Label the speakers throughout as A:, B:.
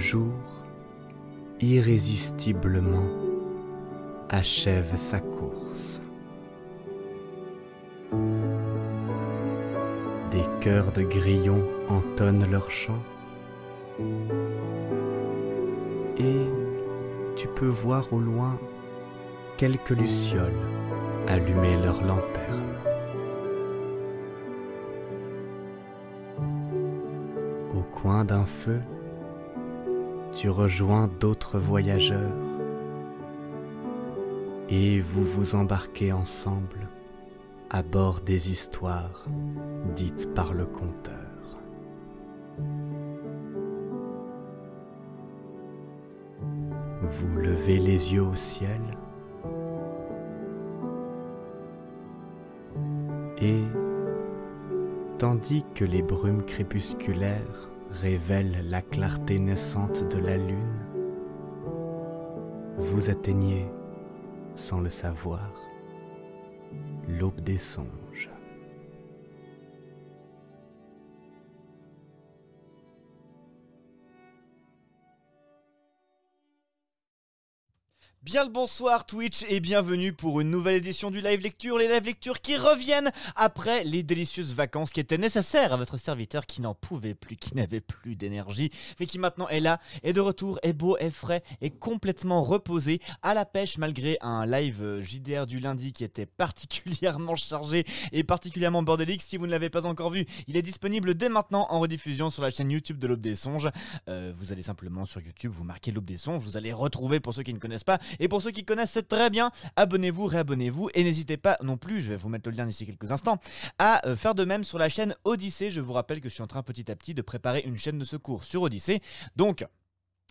A: jour irrésistiblement achève sa course. Des chœurs de grillons entonnent leur chant et tu peux voir au loin quelques lucioles allumer leurs lanternes. Au coin d'un feu, tu rejoins d'autres voyageurs et vous vous embarquez ensemble à bord des histoires dites par le conteur. Vous levez les yeux au ciel et, tandis que les brumes crépusculaires révèle la clarté naissante de la lune, vous atteignez, sans le savoir, l'aube des sons. Bien le bonsoir Twitch et bienvenue pour une nouvelle édition du live lecture, les live lectures qui reviennent après les délicieuses vacances qui étaient nécessaires à votre serviteur qui n'en pouvait plus, qui n'avait plus d'énergie, mais qui maintenant est là, est de retour, est beau, est frais, est complètement reposé, à la pêche malgré un live JDR du lundi qui était particulièrement chargé et particulièrement bordélique. Si vous ne l'avez pas encore vu, il est disponible dès maintenant en rediffusion sur la chaîne YouTube de l'Aube des Songes. Euh, vous allez simplement sur YouTube, vous marquez l'Aube des Songes, vous allez retrouver pour ceux qui ne connaissent pas et pour ceux qui connaissent, c'est très bien. Abonnez-vous, réabonnez-vous. Et n'hésitez pas non plus, je vais vous mettre le lien d'ici quelques instants, à euh, faire de même sur la chaîne Odyssée. Je vous rappelle que je suis en train petit à petit de préparer une chaîne de secours sur Odyssée. Donc,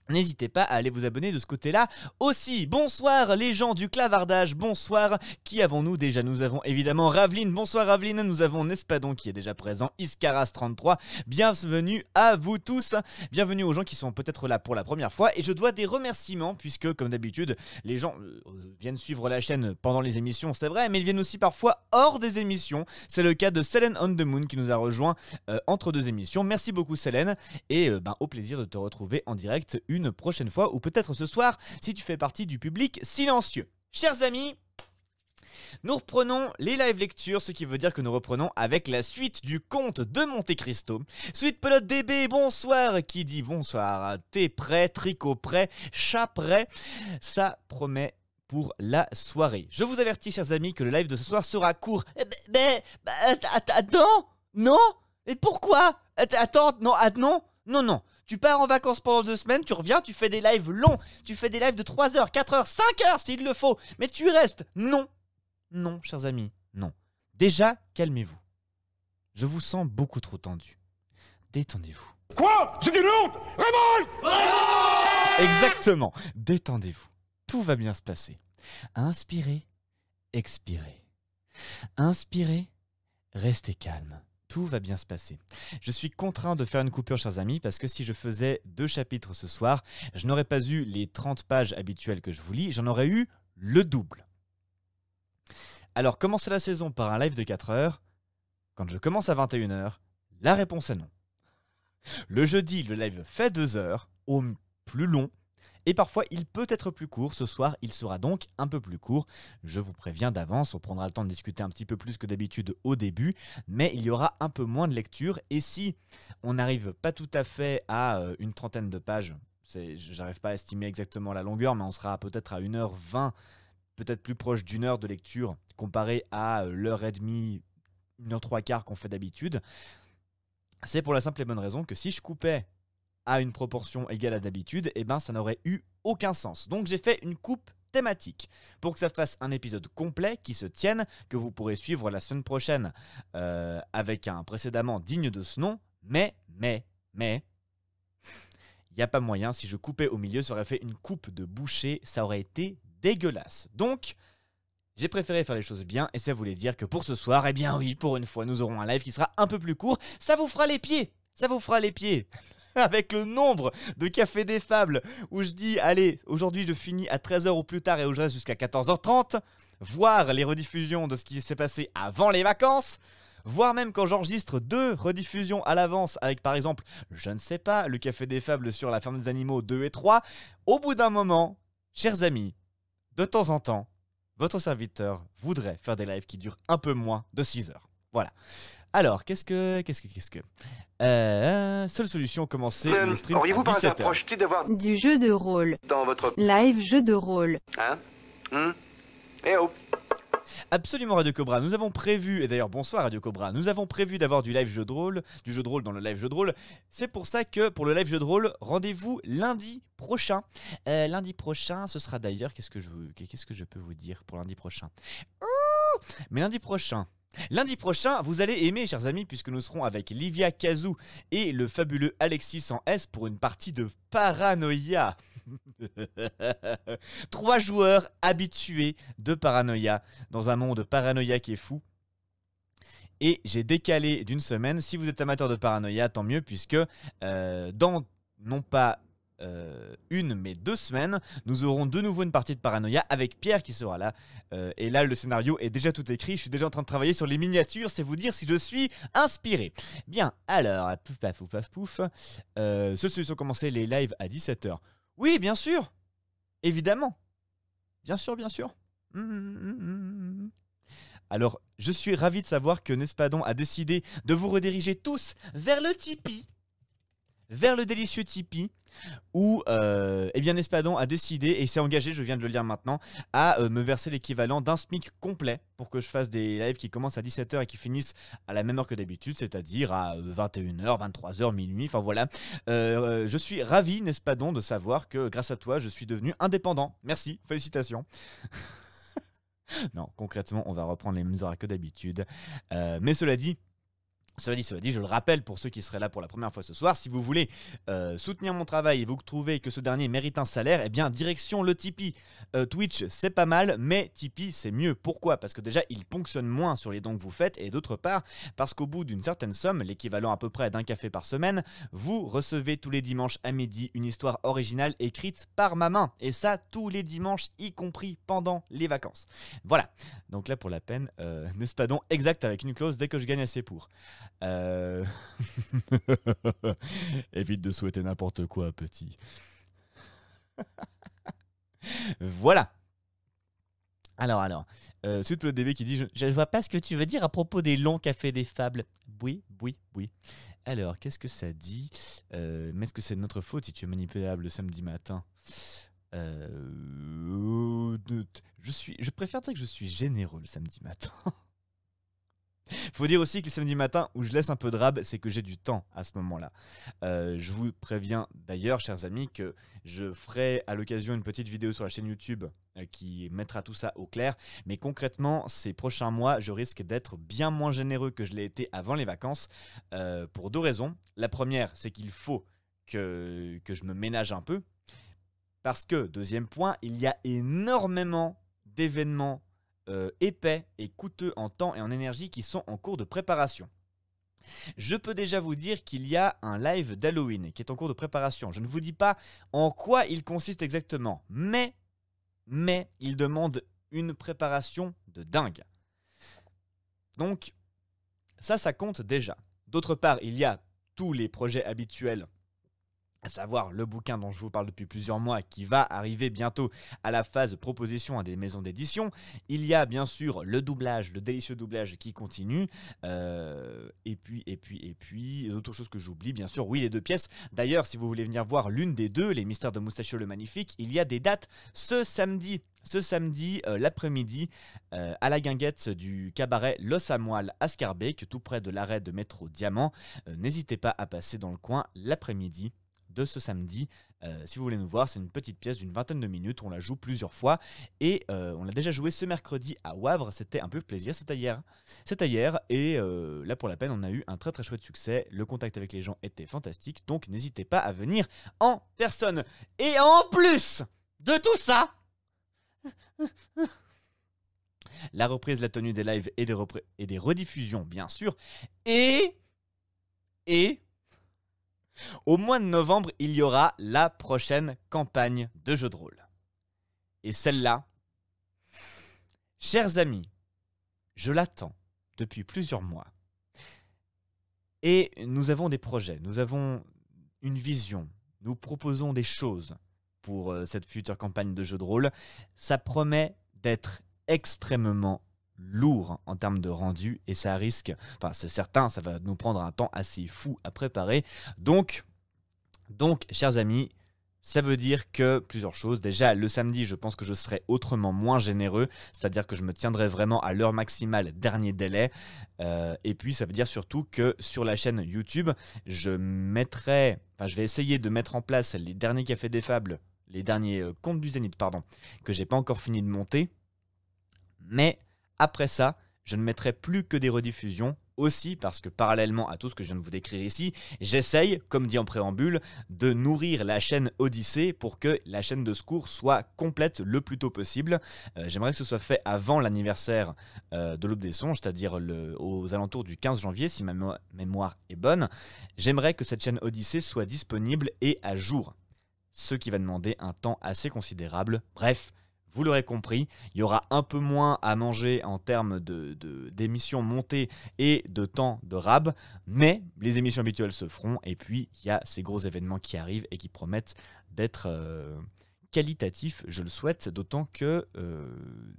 A: N'hésitez pas à aller vous abonner de ce côté-là aussi. Bonsoir les gens du clavardage, bonsoir. Qui avons-nous déjà Nous avons évidemment Raveline, bonsoir Raveline. Nous avons Nespadon qui est déjà présent, Iskaras 33 Bienvenue à vous tous. Bienvenue aux gens qui sont peut-être là pour la première fois. Et je dois des remerciements puisque, comme d'habitude, les gens euh, viennent suivre la chaîne pendant les émissions, c'est vrai, mais ils viennent aussi parfois hors des émissions. C'est le cas de Selene on the Moon qui nous a rejoint euh, entre deux émissions. Merci beaucoup Selene et euh, ben, au plaisir de te retrouver en direct une prochaine fois ou peut-être ce soir si tu fais partie du public silencieux. Chers amis, nous reprenons les live lectures, ce qui veut dire que nous reprenons avec la suite du conte de Monte Cristo. Suite pelote DB, bonsoir Qui dit bonsoir T'es prêt, tricot prêt, chat prêt Ça promet pour la soirée. Je vous avertis, chers amis, que le live de ce soir sera court. Mais, eh ben, ben, ben, attends, non, non Et pourquoi Attends, non, non, non, non tu pars en vacances pendant deux semaines, tu reviens, tu fais des lives longs, tu fais des lives de 3 heures, 4 heures, 5 heures s'il le faut, mais tu restes. Non, non, chers amis, non. Déjà, calmez-vous. Je vous sens beaucoup trop tendu. Détendez-vous. Quoi C'est du honte Révolte Révolte Exactement. Détendez-vous. Tout va bien se passer. Inspirez, expirez. Inspirez, restez calme tout va bien se passer. Je suis contraint de faire une coupure, chers amis, parce que si je faisais deux chapitres ce soir, je n'aurais pas eu les 30 pages habituelles que je vous lis, j'en aurais eu le double. Alors, commencer la saison par un live de 4 heures, quand je commence à 21h, la réponse est non. Le jeudi, le live fait 2 heures, au plus long, et parfois il peut être plus court. Ce soir, il sera donc un peu plus court. Je vous préviens d'avance, on prendra le temps de discuter un petit peu plus que d'habitude au début, mais il y aura un peu moins de lecture. Et si on n'arrive pas tout à fait à euh, une trentaine de pages, j'arrive pas à estimer exactement la longueur, mais on sera peut-être à 1h20, peut-être plus proche d'une heure de lecture comparé à euh, l'heure et demie, une heure trois quarts qu'on fait d'habitude. C'est pour la simple et bonne raison que si je coupais à une proportion égale à d'habitude, eh ben ça n'aurait eu aucun sens. Donc j'ai fait une coupe thématique pour que ça fasse un épisode complet qui se tienne, que vous pourrez suivre la semaine prochaine euh, avec un précédemment digne de ce nom. Mais, mais, mais, il n'y a pas moyen, si je coupais au milieu, ça aurait fait une coupe de bouchée, ça aurait été dégueulasse. Donc, j'ai préféré faire les choses bien et ça voulait dire que pour ce soir, eh bien oui, pour une fois, nous aurons un live qui sera un peu plus court. Ça vous fera les pieds Ça vous fera les pieds avec le nombre de cafés des fables où je dis, allez, aujourd'hui je finis à 13h ou plus tard et où je reste jusqu'à 14h30, voir les rediffusions de ce qui s'est passé avant les vacances, voir même quand j'enregistre deux rediffusions à l'avance avec par exemple, je ne sais pas, le café des fables sur la ferme des animaux 2 et 3, au bout d'un moment, chers amis, de temps en temps, votre serviteur voudrait faire des lives qui durent un peu moins de 6 heures. Voilà. Alors, qu'est-ce que. Qu'est-ce que. Qu'est-ce que. Euh, seule solution, commencer Auriez-vous pas à d'avoir. Du jeu de rôle. Dans votre. Live jeu de rôle. Hein hmm Eh oh Absolument Radio Cobra, nous avons prévu, et d'ailleurs bonsoir Radio Cobra, nous avons prévu d'avoir du live jeu de rôle, du jeu de rôle dans le live jeu de rôle. C'est pour ça que pour le live jeu de rôle, rendez-vous lundi prochain. Euh, lundi prochain, ce sera d'ailleurs, qu'est-ce que, je, qu'est-ce que je peux vous dire pour lundi prochain Ouh Mais lundi prochain, Lundi prochain, vous allez aimer, chers amis, puisque nous serons avec Livia Kazou et le fabuleux Alexis en S pour une partie de Paranoia. Trois joueurs habitués de Paranoia, dans un monde Paranoia qui est fou. Et j'ai décalé d'une semaine. Si vous êtes amateur de Paranoia, tant mieux, puisque euh, dans non pas euh, une mais deux semaines, nous aurons de nouveau une partie de Paranoia avec Pierre qui sera là. Euh, et là, le scénario est déjà tout écrit. Je suis déjà en train de travailler sur les miniatures. C'est vous dire si je suis inspiré. Bien, alors, ah, pouf, paf, pouf, paf, pouf. Euh, ceux commencé les lives à 17h. Oui, bien sûr. Évidemment. Bien sûr, bien sûr. Hum, hum, hum, alors, je suis ravi de savoir que Nespadon a décidé de vous rediriger tous vers le Tipeee. Vers le délicieux Tipeee où Nespadon euh, eh bien Espadon a décidé et s'est engagé, je viens de le lire maintenant, à euh, me verser l'équivalent d'un SMIC complet pour que je fasse des lives qui commencent à 17h et qui finissent à la même heure que d'habitude, c'est-à-dire à 21h, euh, 23h, minuit, enfin voilà. je suis ravi, Nespadon, de savoir que grâce à toi, je suis devenu indépendant. Merci, félicitations. non, concrètement, on va reprendre les mêmes horaires que d'habitude. mais cela dit, cela dit, cela dit, je le rappelle pour ceux qui seraient là pour la première fois ce soir, si vous voulez euh, soutenir mon travail et vous trouvez que ce dernier mérite un salaire, eh bien direction le Tipeee. Euh, Twitch, c'est pas mal, mais Tipeee, c'est mieux. Pourquoi Parce que déjà, il ponctionne moins sur les dons que vous faites, et d'autre part, parce qu'au bout d'une certaine somme, l'équivalent à peu près d'un café par semaine, vous recevez tous les dimanches à midi une histoire originale écrite par ma main. Et ça, tous les dimanches, y compris pendant les vacances. Voilà. Donc là, pour la peine, euh, n'est-ce pas donc exact avec une clause dès que je gagne assez pour. Euh, évite de souhaiter n'importe quoi, petit. voilà. Alors, alors, euh, le DB qui dit je, ne vois pas ce que tu veux dire à propos des longs cafés des fables. Oui, oui, oui. Alors, qu'est-ce que ça dit euh, Mais est-ce que c'est notre faute si tu es manipulable le samedi matin euh, oh, Je suis, je préfère dire que je suis généreux le samedi matin. Faut dire aussi que le samedi matin, où je laisse un peu de rab, c'est que j'ai du temps à ce moment-là. Euh, je vous préviens d'ailleurs, chers amis, que je ferai à l'occasion une petite vidéo sur la chaîne YouTube euh, qui mettra tout ça au clair. Mais concrètement, ces prochains mois, je risque d'être bien moins généreux que je l'ai été avant les vacances euh, pour deux raisons. La première, c'est qu'il faut que, que je me ménage un peu. Parce que, deuxième point, il y a énormément d'événements euh, épais et coûteux en temps et en énergie qui sont en cours de préparation. Je peux déjà vous dire qu'il y a un live d'Halloween qui est en cours de préparation. Je ne vous dis pas en quoi il consiste exactement, mais, mais il demande une préparation de dingue. Donc, ça, ça compte déjà. D'autre part, il y a tous les projets habituels à savoir le bouquin dont je vous parle depuis plusieurs mois qui va arriver bientôt à la phase proposition à des maisons d'édition. Il y a bien sûr le doublage, le délicieux doublage qui continue. Euh, et puis, et puis, et puis, Autre chose que j'oublie, bien sûr, oui, les deux pièces. D'ailleurs, si vous voulez venir voir l'une des deux, Les Mystères de Moustachio le Magnifique, il y a des dates ce samedi ce samedi euh, l'après-midi euh, à la guinguette du cabaret Los Amoal à Scarbeck, tout près de l'arrêt de métro Diamant. N'hésitez pas à passer dans le coin l'après-midi ce samedi. Euh, si vous voulez nous voir, c'est une petite pièce d'une vingtaine de minutes, on la joue plusieurs fois et euh, on l'a déjà joué ce mercredi à Wavre, c'était un peu plaisir, c'était hier. C'était hier et euh, là pour la peine, on a eu un très très chouette succès, le contact avec les gens était fantastique, donc n'hésitez pas à venir en personne. Et en plus de tout ça... la reprise, la tenue des lives et des, et des rediffusions, bien sûr. Et... Et au mois de novembre, il y aura la prochaine campagne de jeu de rôle. Et celle-là, chers amis, je l'attends depuis plusieurs mois. Et nous avons des projets, nous avons une vision, nous proposons des choses pour euh, cette future campagne de jeu de rôle. Ça promet d'être extrêmement lourd en termes de rendu et ça risque, enfin c'est certain, ça va nous prendre un temps assez fou à préparer. Donc, donc chers amis, ça veut dire que plusieurs choses. Déjà, le samedi, je pense que je serai autrement moins généreux, c'est-à-dire que je me tiendrai vraiment à l'heure maximale, dernier délai. Euh, et puis, ça veut dire surtout que sur la chaîne YouTube, je mettrai, enfin, je vais essayer de mettre en place les derniers cafés des fables, les derniers Comptes euh, contes du Zénith, pardon, que j'ai pas encore fini de monter. Mais après ça, je ne mettrai plus que des rediffusions aussi parce que parallèlement à tout ce que je viens de vous décrire ici, j'essaye, comme dit en préambule, de nourrir la chaîne Odyssée pour que la chaîne de secours soit complète le plus tôt possible. Euh, j'aimerais que ce soit fait avant l'anniversaire euh, de l'Aube des Songes, c'est-à-dire aux alentours du 15 janvier, si ma mémoire est bonne. J'aimerais que cette chaîne Odyssée soit disponible et à jour, ce qui va demander un temps assez considérable. Bref, vous l'aurez compris, il y aura un peu moins à manger en termes d'émissions de, montées et de temps de rab, mais les émissions habituelles se feront et puis il y a ces gros événements qui arrivent et qui promettent d'être euh, qualitatifs, je le souhaite, d'autant que euh,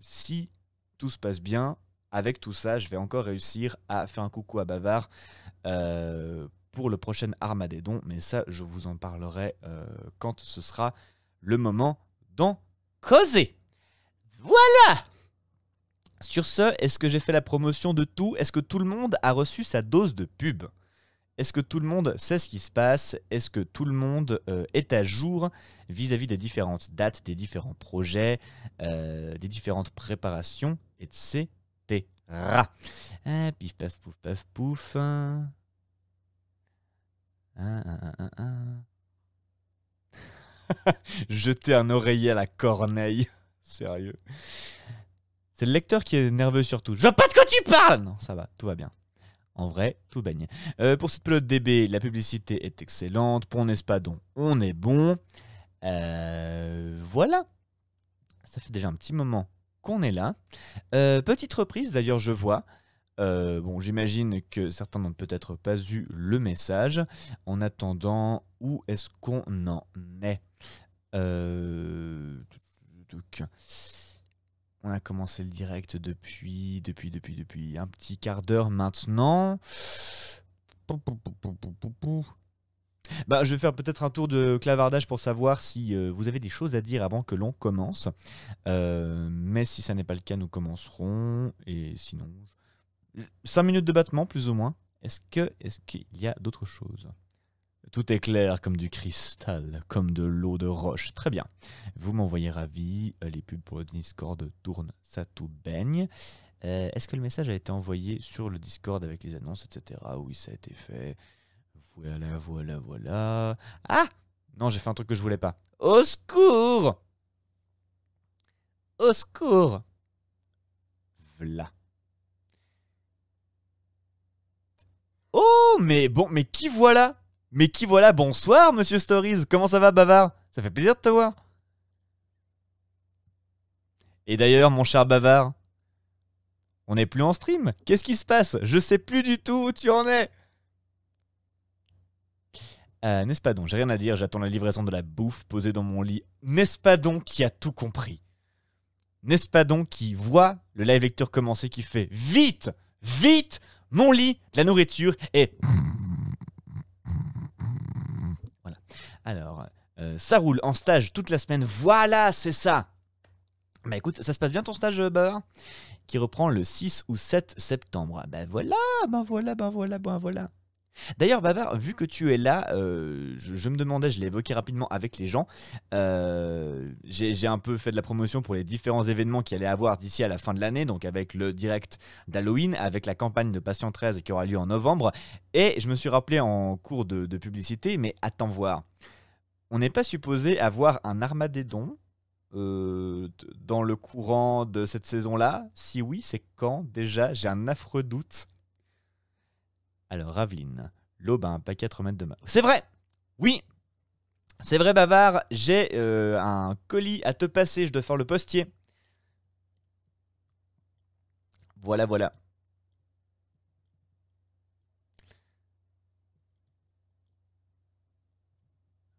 A: si tout se passe bien, avec tout ça, je vais encore réussir à faire un coucou à Bavard euh, pour le prochain Armadédon, mais ça, je vous en parlerai quand ce sera le moment d'en causer. Voilà Sur ce, est-ce que j'ai fait la promotion de tout Est-ce que tout le monde a reçu sa dose de pub est-ce que tout le monde sait ce qui se passe Est-ce que tout le monde euh, est à jour vis-à-vis des différentes dates, des différents projets, euh, des différentes préparations, etc. Euh, pif, paf, pouf, pouf. Hein. Hein, hein, Jeter un oreiller à la corneille. Sérieux. C'est le lecteur qui est nerveux surtout. Je vois pas de quoi tu parles Non, ça va, tout va bien. En vrai, tout baigne. Euh, pour cette pelote DB, la publicité est excellente. Pour N'est-ce pas donc, on est bon. Euh, voilà. Ça fait déjà un petit moment qu'on est là. Euh, petite reprise, d'ailleurs, je vois. bon, j'imagine que certains n'ont peut-être pas eu le message. En attendant, où est-ce qu'on en est euh... Donc, On a commencé le direct depuis, depuis, depuis, depuis un petit quart d'heure maintenant. Bah, je vais faire peut-être un tour de clavardage pour savoir si euh, vous avez des choses à dire avant que l'on commence. Euh, mais si ça n'est pas le cas, nous commencerons. Et sinon, 5 minutes de battement, plus ou moins. Est-ce que, est-ce qu'il y a d'autres choses tout est clair comme du cristal, comme de l'eau de roche. Très bien. Vous m'envoyez ravi. Euh, les pubs pour le Discord tournent, ça tout baigne. Euh, est-ce que le message a été envoyé sur le Discord avec les annonces, etc. Oui, ça a été fait. Voilà, voilà, voilà. Ah Non, j'ai fait un truc que je voulais pas. Au secours Au secours Voilà. Oh, mais bon, mais qui voilà mais qui voilà, bonsoir Monsieur Stories, comment ça va Bavard Ça fait plaisir de te voir. Et d'ailleurs, mon cher Bavard, on n'est plus en stream. Qu'est-ce qui se passe Je sais plus du tout où tu en es. Euh, n'est-ce pas donc J'ai rien à dire, j'attends la livraison de la bouffe posée dans mon lit. N'est-ce pas donc qui a tout compris N'est-ce pas donc qui voit le live lecture commencer qui fait vite Vite Mon lit, la nourriture et Alors, euh, ça roule en stage toute la semaine. Voilà, c'est ça. Bah écoute, ça se passe bien ton stage, euh, beurre Qui reprend le 6 ou 7 septembre. Ben bah, voilà, ben voilà, ben voilà, ben voilà. D'ailleurs, Bavard, vu que tu es là, euh, je, me demandais, je l'ai évoqué rapidement avec les gens, euh, j'ai un peu fait de la promotion pour les différents événements qui allait avoir d'ici à la fin de l'année, donc avec le direct d'Halloween, avec la campagne de Patient 13 qui aura lieu en novembre, et je me suis rappelé en cours de, publicité, mais attends voir, on n'est pas supposé avoir un armadédon euh, dans le courant de cette saison-là Si oui, c'est quand déjà J'ai un affreux doute. Alors, Raveline, l'aube a un paquet 3 mètres de ma... C'est vrai Oui C'est vrai, bavard, j'ai euh, un colis à te passer, je dois faire le postier. Voilà, voilà.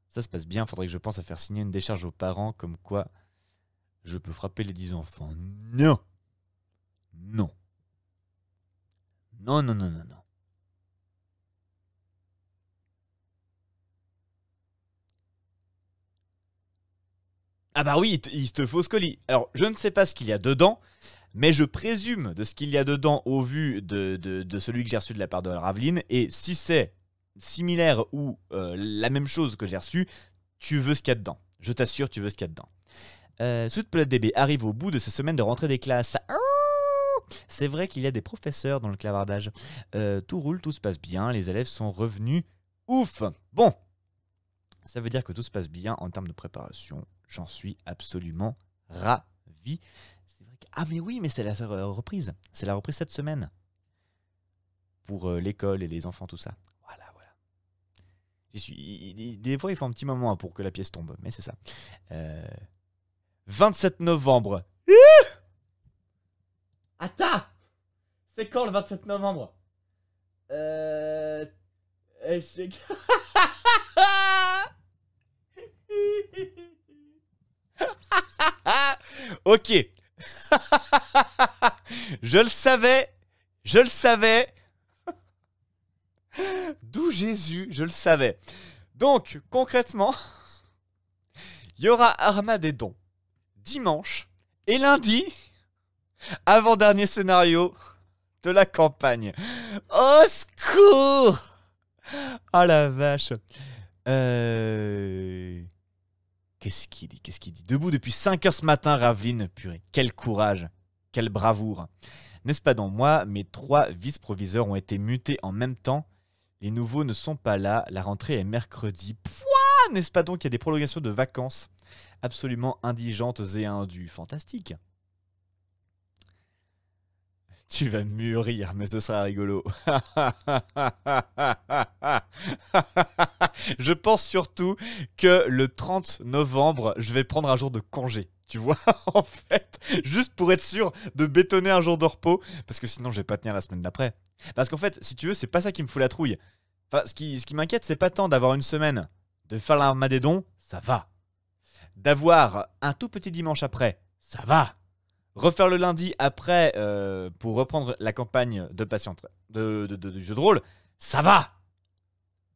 A: Ça se passe bien, faudrait que je pense à faire signer une décharge aux parents comme quoi je peux frapper les 10 enfants. Non Non. Non, non, non, non, non. Ah bah oui, il te faut ce colis. Alors, je ne sais pas ce qu'il y a dedans, mais je présume de ce qu'il y a dedans au vu de, celui que j'ai reçu de la part de Raveline, et si c'est similaire ou euh, la même chose que j'ai reçu, tu veux ce qu'il y a dedans. Je t'assure, tu veux ce qu'il y a dedans. Euh, DB arrive au bout de sa semaine de rentrée des classes. Ah c'est vrai qu'il y a des professeurs dans le clavardage. Euh, tout roule, tout se passe bien, les élèves sont revenus. Ouf Bon, ça veut dire que tout se passe bien en termes de préparation. J'en suis absolument ravi. Ah mais oui, mais c'est la euh, reprise. C'est la reprise cette semaine. Pour euh, l'école et les enfants, tout ça. Voilà, voilà. J'y suis... Des fois, il faut un petit moment hein, pour que la pièce tombe, mais c'est ça. 27 euh, novembre. Attends C'est quand le 27 novembre Euh... ok. je le savais. Je le savais. D'où Jésus, je le savais. Donc, concrètement, il y aura des dons dimanche et lundi, avant-dernier scénario de la campagne. Au secours oh, la vache. Euh... Qu'est-ce qu'il dit Qu'est-ce qu'il dit Debout depuis 5 heures ce matin, Raveline. Purée, quel courage, quelle bravoure. N'est-ce pas donc moi Mes trois vice-proviseurs ont été mutés en même temps. Les nouveaux ne sont pas là. La rentrée est mercredi. Pouah N'est-ce pas donc qu'il y a des prolongations de vacances absolument indigentes et indues Fantastique. Tu vas mûrir, mais ce sera rigolo. je pense surtout que le 30 novembre, je vais prendre un jour de congé. Tu vois, en fait, juste pour être sûr de bétonner un jour de repos, parce que sinon je vais pas tenir la semaine d'après. Parce qu'en fait, si tu veux, c'est pas ça qui me fout la trouille. ce qui, ce qui m'inquiète, c'est pas tant d'avoir une semaine, de faire l'armadédon, ça va. D'avoir un tout petit dimanche après, ça va refaire le lundi après euh, pour reprendre la campagne de patient de, du jeu de rôle, ça va.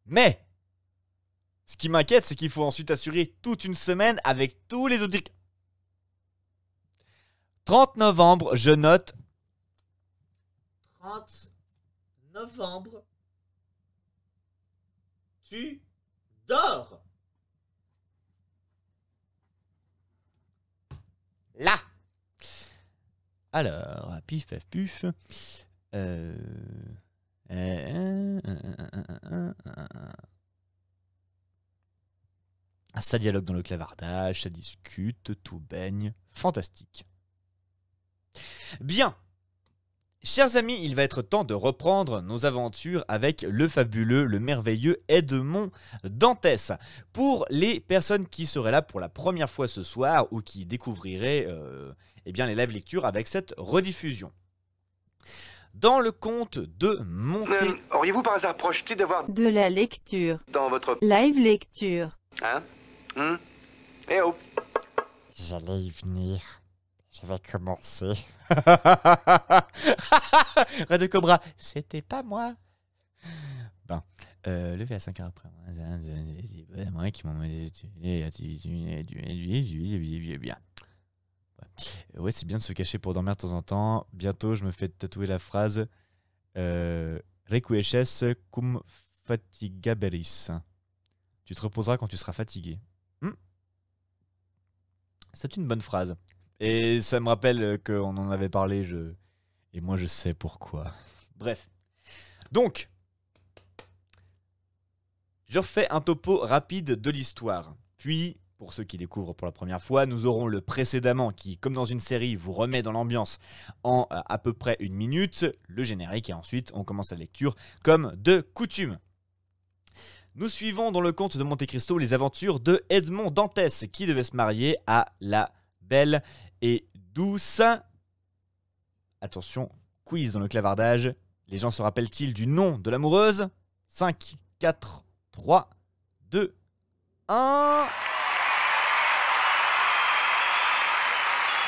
A: Mais ce qui m'inquiète, c'est qu'il faut ensuite assurer toute une semaine avec tous les autres. 30 novembre, je note. 30 novembre. Tu dors. Là. Alors, pif, paf, puf. ça dialogue dans le clavardage, ça discute, tout baigne. Fantastique. Bien. Chers amis, il va être temps de reprendre nos aventures avec le fabuleux, le merveilleux Edmond Dantès. Pour les personnes qui seraient là pour la première fois ce soir ou qui découvriraient euh, eh bien, les live lectures avec cette rediffusion. Dans le compte de mon... Auriez-vous par hasard projeté d'avoir... De la lecture. Dans votre... Live lecture. Hein Hein Eh oh J'allais y venir. J'avais commencé. Radio Cobra, c'était pas moi. Bon. levé à 5 heures après. C'est moi qui veux bien. Ouais, c'est bien de se cacher pour dormir de temps en temps. Bientôt, je me fais tatouer la phrase euh, Requiesces cum fatigaberis. Tu te reposeras quand tu seras fatigué. Hmm. c'est une bonne phrase. Et ça me rappelle qu'on en avait parlé, je... et moi je sais pourquoi. Bref. Donc, je refais un topo rapide de l'histoire. Puis, pour ceux qui découvrent pour la première fois, nous aurons le précédemment qui, comme dans une série, vous remet dans l'ambiance en euh, à peu près une minute, le générique et ensuite on commence la lecture comme de coutume. Nous suivons dans le conte de Monte Cristo les aventures de Edmond Dantès qui devait se marier à la belle et douce. Attention, quiz dans le clavardage. Les gens se rappellent-ils du nom de l'amoureuse 5, 4, 3, 2, 1.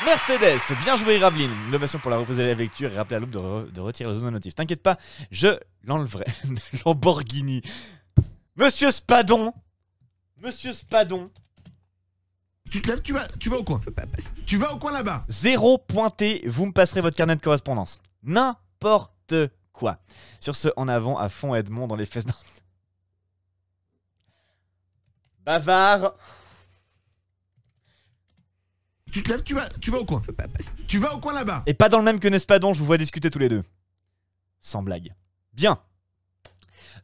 A: Mercedes, bien joué Raveline. Une pour la reposer de la lecture et rappeler à l'aube de, retirer le zone notif. T'inquiète pas, je l'enleverai. Lamborghini. Monsieur Spadon Monsieur Spadon Tu te lèves, tu tu vas au coin. Tu vas au coin là-bas. Zéro pointé, vous me passerez votre carnet de correspondance. N'importe quoi. Sur ce, en avant, à fond Edmond dans les fesses d'un... Bavard tu te lèves, tu vas, au coin. Bah, bah, tu vas au coin là-bas. Et pas dans le même que Nespadon, je vous vois discuter tous les deux. Sans blague. Bien.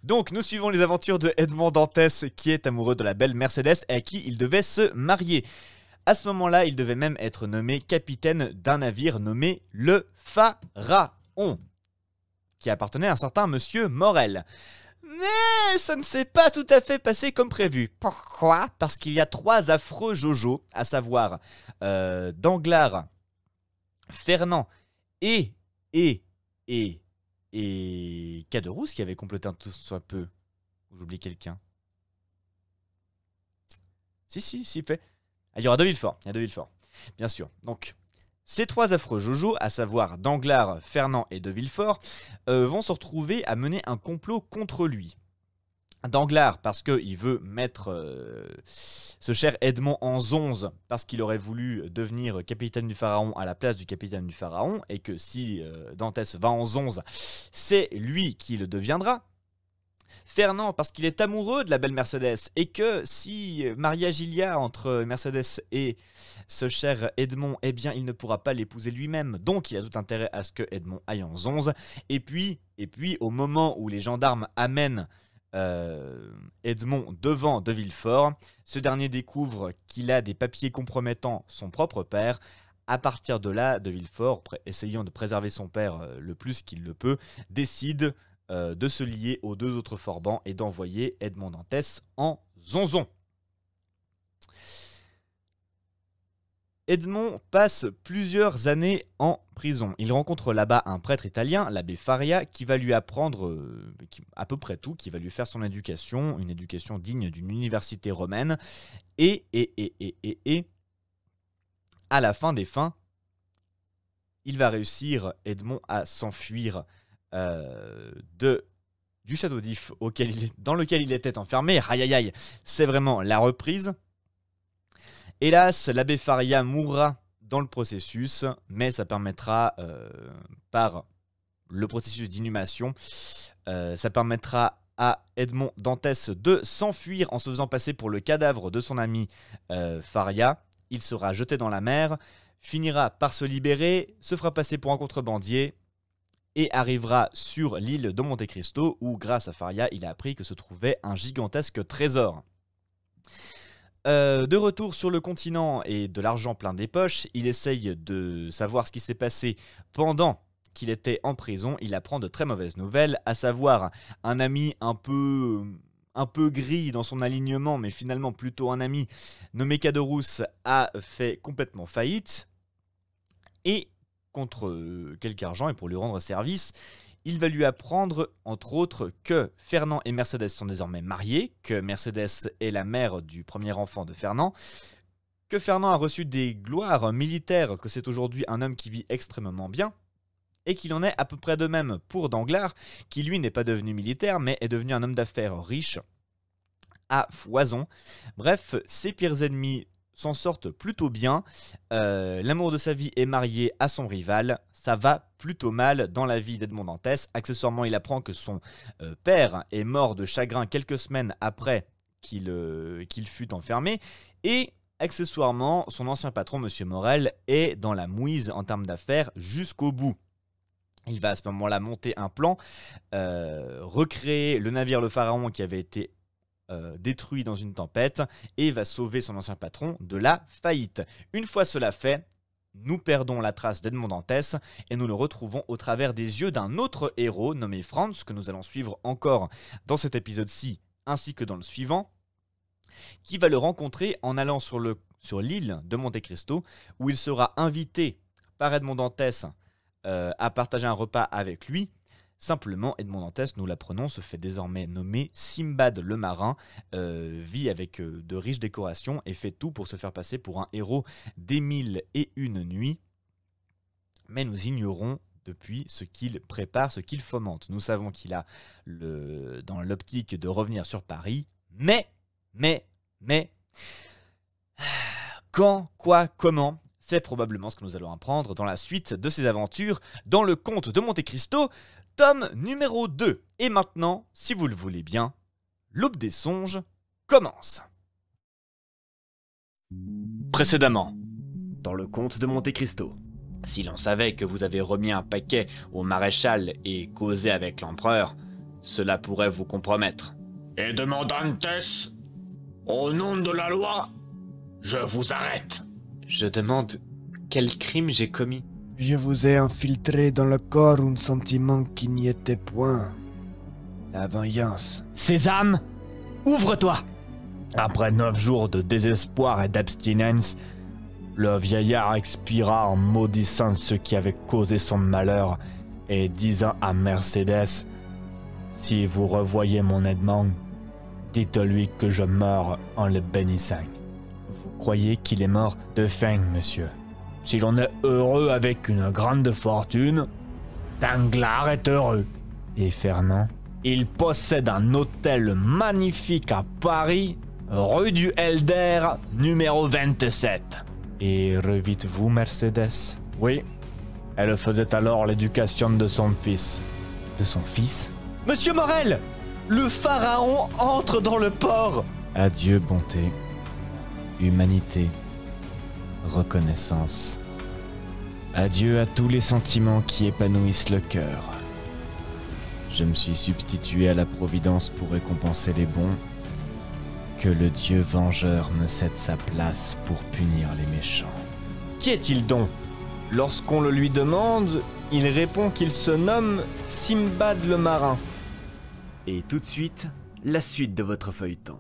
A: Donc, nous suivons les aventures de Edmond Dantès, qui est amoureux de la belle Mercedes et à qui il devait se marier. À ce moment-là, il devait même être nommé capitaine d'un navire nommé le Pharaon, qui appartenait à un certain monsieur Morel. Mais ça ne s'est pas tout à fait passé comme prévu. Pourquoi Parce qu'il y a trois affreux Jojo, à savoir euh, Danglars, Fernand et, et, et, et Caderousse qui avait complété un tout soit peu. J'oublie quelqu'un. Si, si, si, fait. Ah, il y aura deux Villefort, il y a De bien sûr. Donc, ces trois affreux Jojo, à savoir Danglars, Fernand et De Villefort, euh, vont se retrouver à mener un complot contre lui. Danglars, parce qu'il veut mettre euh, ce cher Edmond en zonze, parce qu'il aurait voulu devenir capitaine du pharaon à la place du capitaine du pharaon, et que si euh, Dantès va en zonze, c'est lui qui le deviendra. Fernand, parce qu'il est amoureux de la belle Mercedes, et que si mariage il y a entre Mercedes et ce cher Edmond, eh bien il ne pourra pas l'épouser lui-même, donc il a tout intérêt à ce que Edmond aille en zonze. Et puis, et puis au moment où les gendarmes amènent euh, Edmond devant De Villefort, ce dernier découvre qu'il a des papiers compromettant son propre père, à partir de là, De Villefort, essayant de préserver son père euh, le plus qu'il le peut, décide euh, de se lier aux deux autres Forbans et d'envoyer Edmond Dantès en zonzon. Edmond passe plusieurs années en prison. Il rencontre là-bas un prêtre italien, l'abbé Faria, qui va lui apprendre euh, à peu près tout, qui va lui faire son éducation, une éducation digne d'une université romaine. Et, et, et, et, et, et, à la fin des fins, il va réussir, Edmond, à s'enfuir euh, de du château d'If auquel dans lequel il était enfermé. Aïe aïe aïe, c'est vraiment la reprise. Hélas, l'abbé Faria mourra dans le processus, mais ça permettra, euh, par le processus d'inhumation, euh, ça permettra à Edmond Dantès de s'enfuir en se faisant passer pour le cadavre de son ami Faria. Il sera jeté dans la mer, finira par se libérer, se fera passer pour un contrebandier, et arrivera sur l'île de Monte Cristo où, grâce à Faria, il a appris que se trouvait un gigantesque trésor. Euh, de retour sur le continent et de l'argent plein des poches, il essaye de savoir ce qui s'est passé pendant qu'il était en prison. Il apprend de très mauvaises nouvelles, à savoir un ami un peu un peu gris dans son alignement, mais finalement plutôt un ami nommé Cadorus a fait complètement faillite. Et contre euh, quelque argent et pour lui rendre service. Il va lui apprendre, entre autres, que Fernand et Mercedes sont désormais mariés, que Mercedes est la mère du premier enfant de Fernand, que Fernand a reçu des gloires militaires, que c'est aujourd'hui un homme qui vit extrêmement bien, et qu'il en est à peu près de même pour Danglars, qui lui n'est pas devenu militaire, mais est devenu un homme d'affaires riche à foison. Bref, ses pires ennemis s'en sortent plutôt bien. Euh, l'amour de sa vie est marié à son rival. Ça va plutôt mal dans la vie d'Edmond Dantès. Accessoirement, il apprend que son euh, père est mort de chagrin quelques semaines après euh, qu'il fut enfermé. Et accessoirement, son ancien patron, Monsieur Morel, est dans la mouise en termes d'affaires jusqu'au bout. Il va à ce moment-là monter un plan, recréer le navire Le Pharaon qui avait été euh, détruit dans une tempête et va sauver son ancien patron de la faillite. Une fois cela fait, nous perdons la trace d'Edmond Dantès et nous le retrouvons au travers des yeux d'un autre héros nommé Franz que nous allons suivre encore dans cet épisode-ci ainsi que dans le suivant, qui va le rencontrer en allant sur l'île sur de Monte Cristo où il sera invité par Edmond Dantès euh, à partager un repas avec lui Simplement, Edmond Dantès, nous l'apprenons, se fait désormais nommer Simbad le marin, euh, vit avec euh, de riches décorations et fait tout pour se faire passer pour un héros des mille et une nuits. Mais nous ignorons depuis ce qu'il prépare, ce qu'il fomente. Nous savons qu'il a le, dans l'optique de revenir sur Paris, mais, mais, mais, quand, quoi, comment c'est probablement ce que nous allons apprendre dans la suite de ses aventures dans le conte de Monte Cristo tome numéro 2. Et maintenant, si vous le voulez bien, l'aube des songes commence. Précédemment, dans le conte de Monte Cristo. Si l'on savait que vous avez remis un paquet au maréchal et causé avec l'empereur, cela pourrait vous compromettre. Et demandantes, au nom de la loi, je vous arrête. Je demande quel crime j'ai commis. Je vous ai infiltré dans le corps un sentiment qui n'y était point. La Ses Sésame, ouvre-toi Après neuf jours de désespoir et d'abstinence, le vieillard expira en maudissant ce qui avait causé son malheur et disant à Mercedes « Si vous revoyez mon Edmond, dites-lui que je meurs en le bénissant. Vous croyez qu'il est mort de faim, monsieur si l'on est heureux avec une grande fortune, Danglars est heureux. Et Fernand Il possède un hôtel magnifique à Paris, rue du Helder, numéro 27. Et revite-vous, Mercedes Oui. Elle faisait alors l'éducation de son fils. De son fils Monsieur Morel Le pharaon entre dans le port Adieu, bonté. Humanité reconnaissance. Adieu à tous les sentiments qui épanouissent le cœur. Je me suis substitué à la Providence pour récompenser les bons. Que le Dieu vengeur me cède sa place pour punir les méchants. Qui est-il donc Lorsqu'on le lui demande, il répond qu'il se nomme Simbad le marin. Et tout de suite, la suite de votre feuilleton.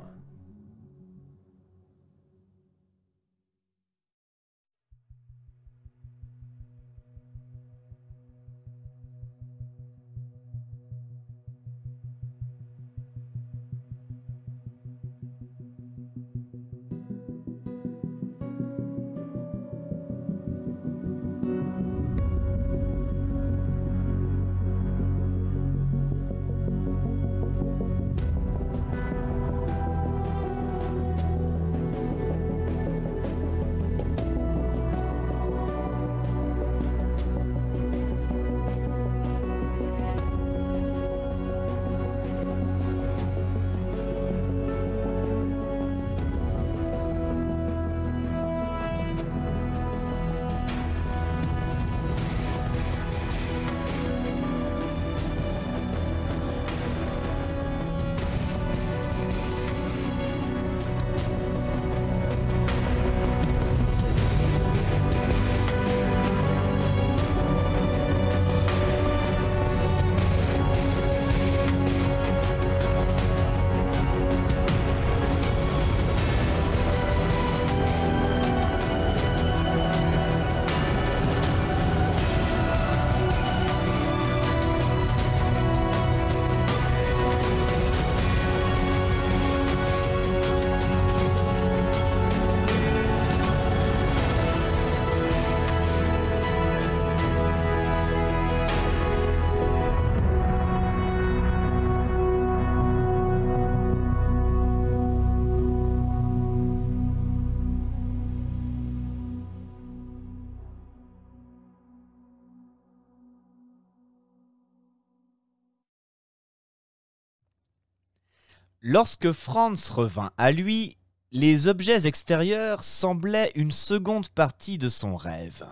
A: Lorsque Franz revint à lui, les objets extérieurs semblaient une seconde partie de son rêve.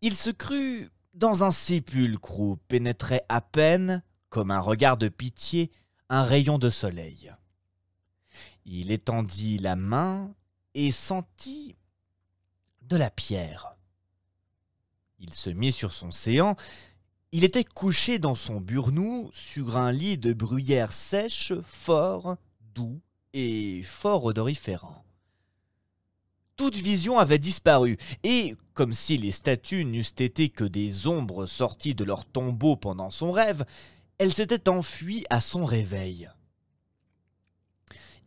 A: Il se crut dans un sépulcre où pénétrait à peine, comme un regard de pitié, un rayon de soleil. Il étendit la main et sentit de la pierre. Il se mit sur son séant il était couché dans son burnou sur un lit de bruyère sèche, fort, doux et fort odoriférant. Toute vision avait disparu, et, comme si les statues n'eussent été que des ombres sorties de leur tombeau pendant son rêve, elles s'étaient enfuies à son réveil.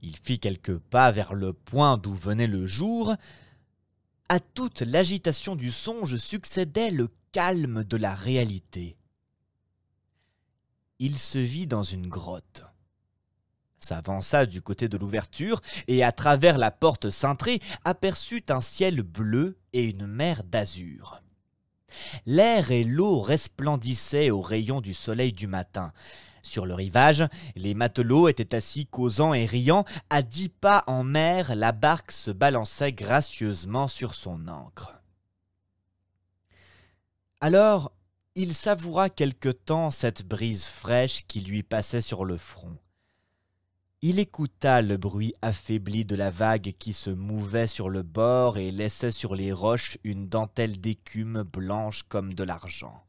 A: Il fit quelques pas vers le point d'où venait le jour. À toute l'agitation du songe succédait le calme de la réalité il se vit dans une grotte. S'avança du côté de l'ouverture et à travers la porte cintrée aperçut un ciel bleu et une mer d'azur. L'air et l'eau resplendissaient aux rayons du soleil du matin. Sur le rivage, les matelots étaient assis causant et riant. À dix pas en mer, la barque se balançait gracieusement sur son ancre. Alors, il savoura quelque temps cette brise fraîche qui lui passait sur le front. Il écouta le bruit affaibli de la vague qui se mouvait sur le bord et laissait sur les roches une dentelle d'écume blanche comme de l'argent.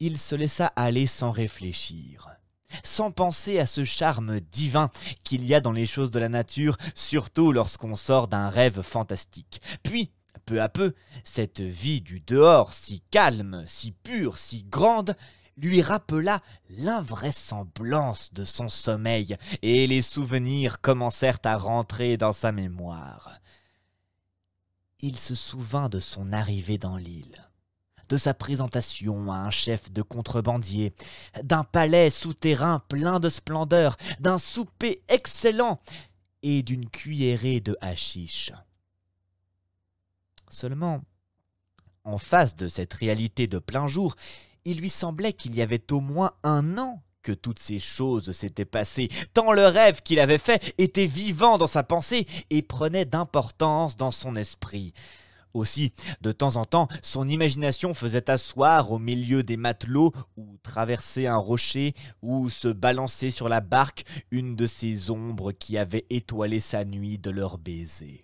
A: Il se laissa aller sans réfléchir, sans penser à ce charme divin qu'il y a dans les choses de la nature, surtout lorsqu'on sort d'un rêve fantastique. Puis, peu à peu, cette vie du dehors, si calme, si pure, si grande, lui rappela l'invraisemblance de son sommeil, et les souvenirs commencèrent à rentrer dans sa mémoire. Il se souvint de son arrivée dans l'île, de sa présentation à un chef de contrebandier, d'un palais souterrain plein de splendeur, d'un souper excellent et d'une cuillerée de hachiches. Seulement, en face de cette réalité de plein jour, il lui semblait qu'il y avait au moins un an que toutes ces choses s'étaient passées, tant le rêve qu'il avait fait était vivant dans sa pensée et prenait d'importance dans son esprit. Aussi, de temps en temps, son imagination faisait asseoir au milieu des matelots, ou traverser un rocher, ou se balancer sur la barque une de ces ombres qui avaient étoilé sa nuit de leurs baisers.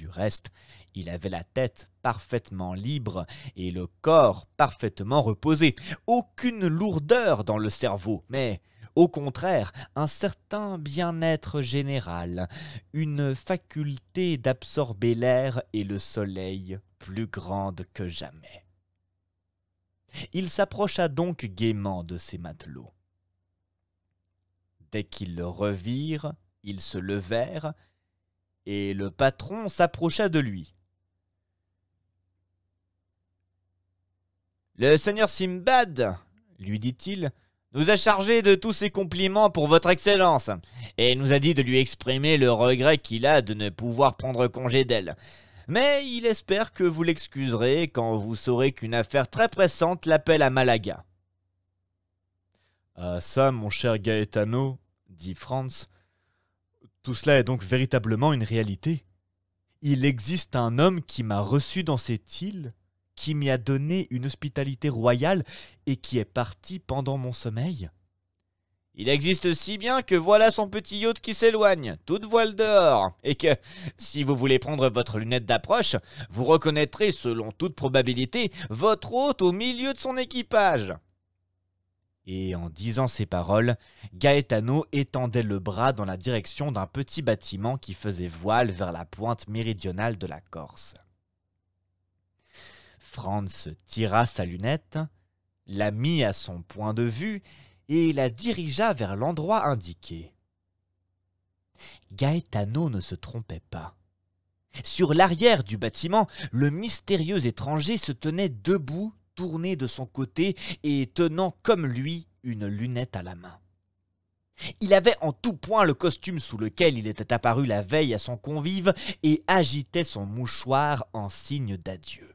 A: Du reste, il avait la tête parfaitement libre et le corps parfaitement reposé. Aucune lourdeur dans le cerveau, mais au contraire, un certain bien-être général, une faculté d'absorber l'air et le soleil plus grande que jamais. Il s'approcha donc gaiement de ses matelots. Dès qu'ils le revirent, ils se levèrent et le patron s'approcha de lui. Le seigneur Simbad, lui dit-il, nous a chargé de tous ses compliments pour votre excellence, et nous a dit de lui exprimer le regret qu'il a de ne pouvoir prendre congé d'elle. Mais il espère que vous l'excuserez quand vous saurez qu'une affaire très pressante l'appelle à Malaga. Ah ça, mon cher Gaetano, dit Franz, tout cela est donc véritablement une réalité. Il existe un homme qui m'a reçu dans cette île, qui m'y a donné une hospitalité royale et qui est parti pendant mon sommeil. Il existe si bien que voilà son petit yacht qui s'éloigne, toute voile dehors, et que, si vous voulez prendre votre lunette d'approche, vous reconnaîtrez, selon toute probabilité, votre hôte au milieu de son équipage. Et en disant ces paroles, Gaetano étendait le bras dans la direction d'un petit bâtiment qui faisait voile vers la pointe méridionale de la Corse. Franz tira sa lunette, la mit à son point de vue et la dirigea vers l'endroit indiqué. Gaetano ne se trompait pas. Sur l'arrière du bâtiment, le mystérieux étranger se tenait debout tourné de son côté et tenant comme lui une lunette à la main. Il avait en tout point le costume sous lequel il était apparu la veille à son convive et agitait son mouchoir en signe d'adieu.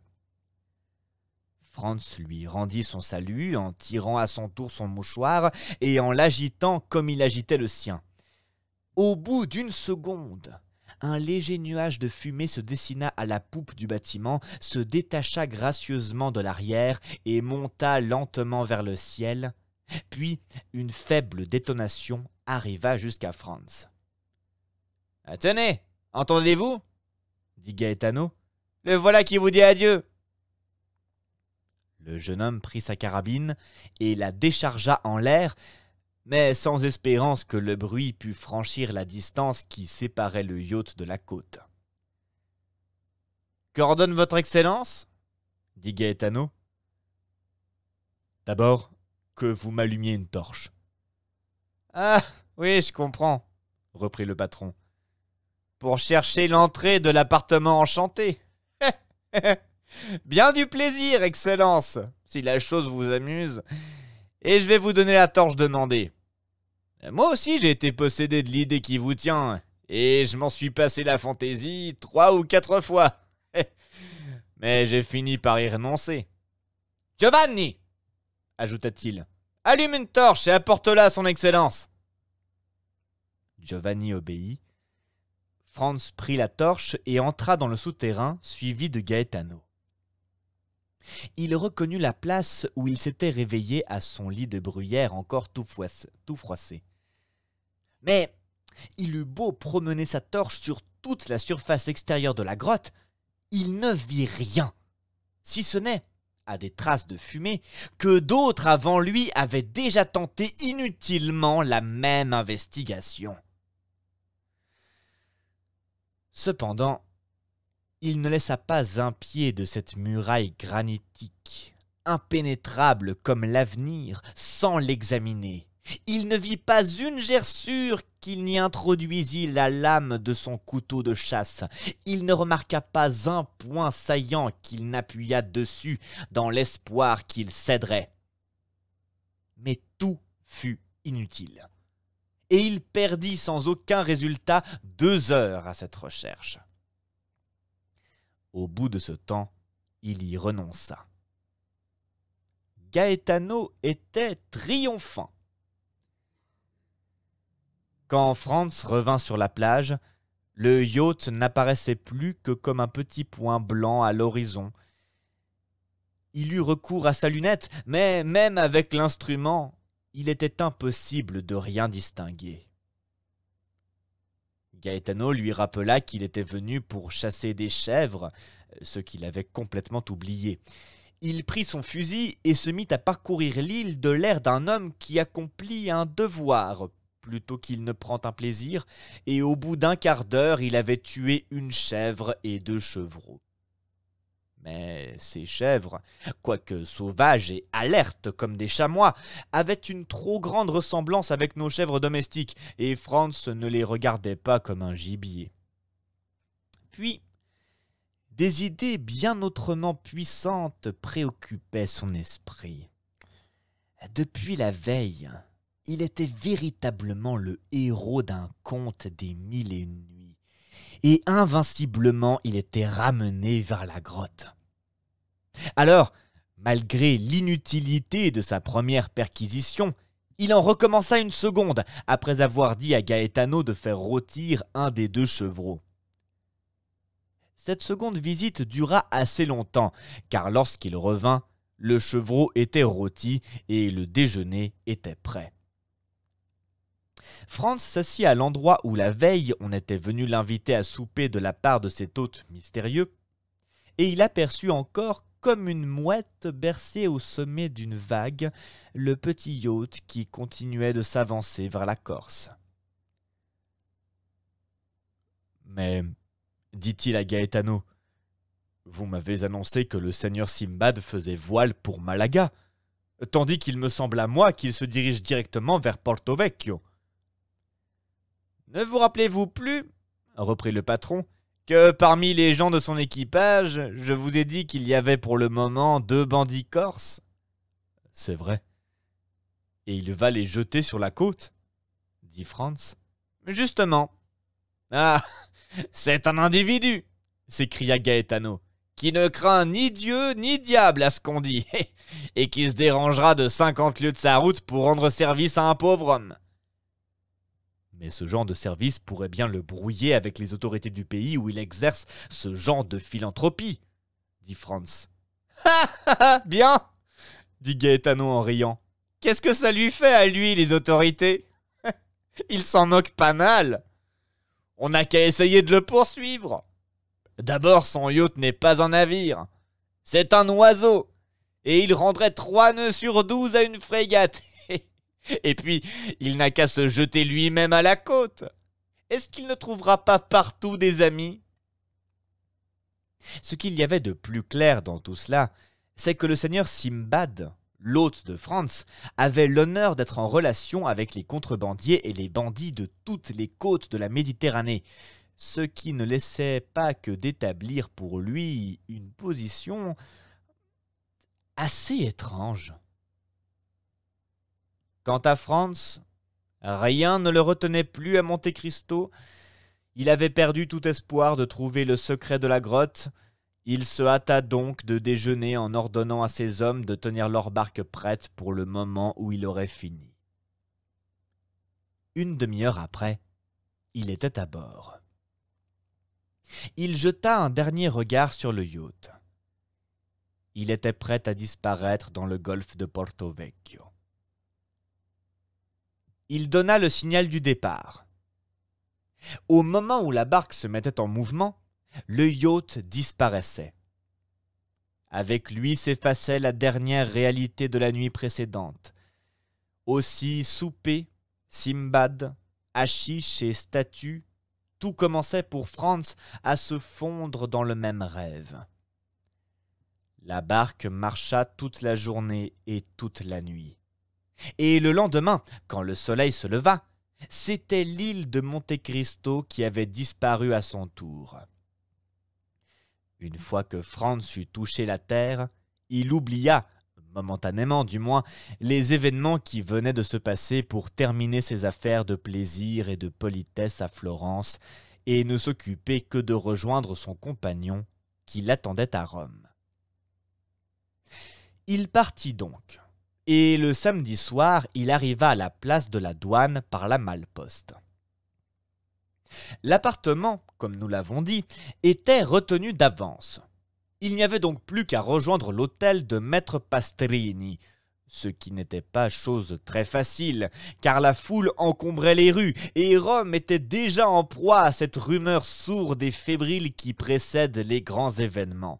A: Franz lui rendit son salut en tirant à son tour son mouchoir et en l'agitant comme il agitait le sien. Au bout d'une seconde, un léger nuage de fumée se dessina à la poupe du bâtiment, se détacha gracieusement de l'arrière et monta lentement vers le ciel, puis une faible détonation arriva jusqu'à Franz. Tenez, entendez-vous dit Gaetano. Le voilà qui vous dit adieu. Le jeune homme prit sa carabine et la déchargea en l'air, mais sans espérance que le bruit pût franchir la distance qui séparait le yacht de la côte. Qu'ordonne votre Excellence dit Gaetano. D'abord, que vous m'allumiez une torche. Ah, oui, je comprends, reprit le patron. Pour chercher l'entrée de l'appartement enchanté. Bien du plaisir, Excellence, si la chose vous amuse. Et je vais vous donner la torche demandée. Moi aussi j'ai été possédé de l'idée qui vous tient, et je m'en suis passé la fantaisie trois ou quatre fois. Mais j'ai fini par y renoncer. Giovanni ajouta-t-il. Allume une torche et apporte-la à son Excellence. Giovanni obéit. Franz prit la torche et entra dans le souterrain, suivi de Gaetano. Il reconnut la place où il s'était réveillé à son lit de bruyère encore tout, tout froissé. Mais il eut beau promener sa torche sur toute la surface extérieure de la grotte, il ne vit rien, si ce n'est, à des traces de fumée, que d'autres avant lui avaient déjà tenté inutilement la même investigation. Cependant, il ne laissa pas un pied de cette muraille granitique, impénétrable comme l'avenir, sans l'examiner. Il ne vit pas une gerçure qu'il n'y introduisit la lame de son couteau de chasse. Il ne remarqua pas un point saillant qu'il n'appuya dessus dans l'espoir qu'il céderait. Mais tout fut inutile. Et il perdit sans aucun résultat deux heures à cette recherche. Au bout de ce temps, il y renonça. Gaetano était triomphant. Quand Franz revint sur la plage, le yacht n'apparaissait plus que comme un petit point blanc à l'horizon. Il eut recours à sa lunette, mais même avec l'instrument, il était impossible de rien distinguer. Gaetano lui rappela qu'il était venu pour chasser des chèvres, ce qu'il avait complètement oublié. Il prit son fusil et se mit à parcourir l'île de l'air d'un homme qui accomplit un devoir plutôt qu'il ne prend un plaisir, et au bout d'un quart d'heure il avait tué une chèvre et deux chevreaux. Mais ces chèvres, quoique sauvages et alertes comme des chamois, avaient une trop grande ressemblance avec nos chèvres domestiques, et Franz ne les regardait pas comme un gibier. Puis, des idées bien autrement puissantes préoccupaient son esprit. Depuis la veille, il était véritablement le héros d'un conte des mille et une nuits, et invinciblement il était ramené vers la grotte. Alors, malgré l'inutilité de sa première perquisition, il en recommença une seconde, après avoir dit à Gaetano de faire rôtir un des deux chevreaux. Cette seconde visite dura assez longtemps, car lorsqu'il revint, le chevreau était rôti et le déjeuner était prêt. Franz s'assit à l'endroit où la veille on était venu l'inviter à souper de la part de cet hôte mystérieux, et il aperçut encore comme une mouette bercée au sommet d'une vague le petit yacht qui continuait de s'avancer vers la Corse. Mais, dit-il à Gaetano, vous m'avez annoncé que le seigneur Simbad faisait voile pour Malaga, tandis qu'il me semble à moi qu'il se dirige directement vers Porto Vecchio. Ne vous rappelez-vous plus, reprit le patron, que parmi les gens de son équipage, je vous ai dit qu'il y avait pour le moment deux bandits corses C'est vrai. Et il va les jeter sur la côte dit Franz. Justement. Ah C'est un individu s'écria Gaetano, qui ne craint ni Dieu ni diable à ce qu'on dit, et qui se dérangera de cinquante lieues de sa route pour rendre service à un pauvre homme. Mais ce genre de service pourrait bien le brouiller avec les autorités du pays où il exerce ce genre de philanthropie, dit Franz. Ha ha bien dit Gaetano en riant. Qu'est-ce que ça lui fait à lui, les autorités Il s'en moque pas mal. On n'a qu'à essayer de le poursuivre. D'abord, son yacht n'est pas un navire. C'est un oiseau. Et il rendrait trois nœuds sur douze à une frégate. Et puis, il n'a qu'à se jeter lui-même à la côte. Est-ce qu'il ne trouvera pas partout des amis Ce qu'il y avait de plus clair dans tout cela, c'est que le seigneur Simbad, l'hôte de France, avait l'honneur d'être en relation avec les contrebandiers et les bandits de toutes les côtes de la Méditerranée, ce qui ne laissait pas que d'établir pour lui une position assez étrange. Quant à Franz, rien ne le retenait plus à Monte Cristo. Il avait perdu tout espoir de trouver le secret de la grotte. Il se hâta donc de déjeuner en ordonnant à ses hommes de tenir leur barque prête pour le moment où il aurait fini. Une demi-heure après, il était à bord. Il jeta un dernier regard sur le yacht. Il était prêt à disparaître dans le golfe de Porto Vecchio il donna le signal du départ. Au moment où la barque se mettait en mouvement, le yacht disparaissait. Avec lui s'effaçait la dernière réalité de la nuit précédente. Aussi souper, Simbad, hachiche et Statu, tout commençait pour Franz à se fondre dans le même rêve. La barque marcha toute la journée et toute la nuit. Et le lendemain, quand le soleil se leva, c'était l'île de Monte Cristo qui avait disparu à son tour. Une fois que Franz eut touché la terre, il oublia, momentanément du moins, les événements qui venaient de se passer pour terminer ses affaires de plaisir et de politesse à Florence, et ne s'occupait que de rejoindre son compagnon qui l'attendait à Rome. Il partit donc et le samedi soir, il arriva à la place de la douane par la malle-poste. L'appartement, comme nous l'avons dit, était retenu d'avance. Il n'y avait donc plus qu'à rejoindre l'hôtel de maître Pastrini, ce qui n'était pas chose très facile, car la foule encombrait les rues, et Rome était déjà en proie à cette rumeur sourde et fébrile qui précède les grands événements.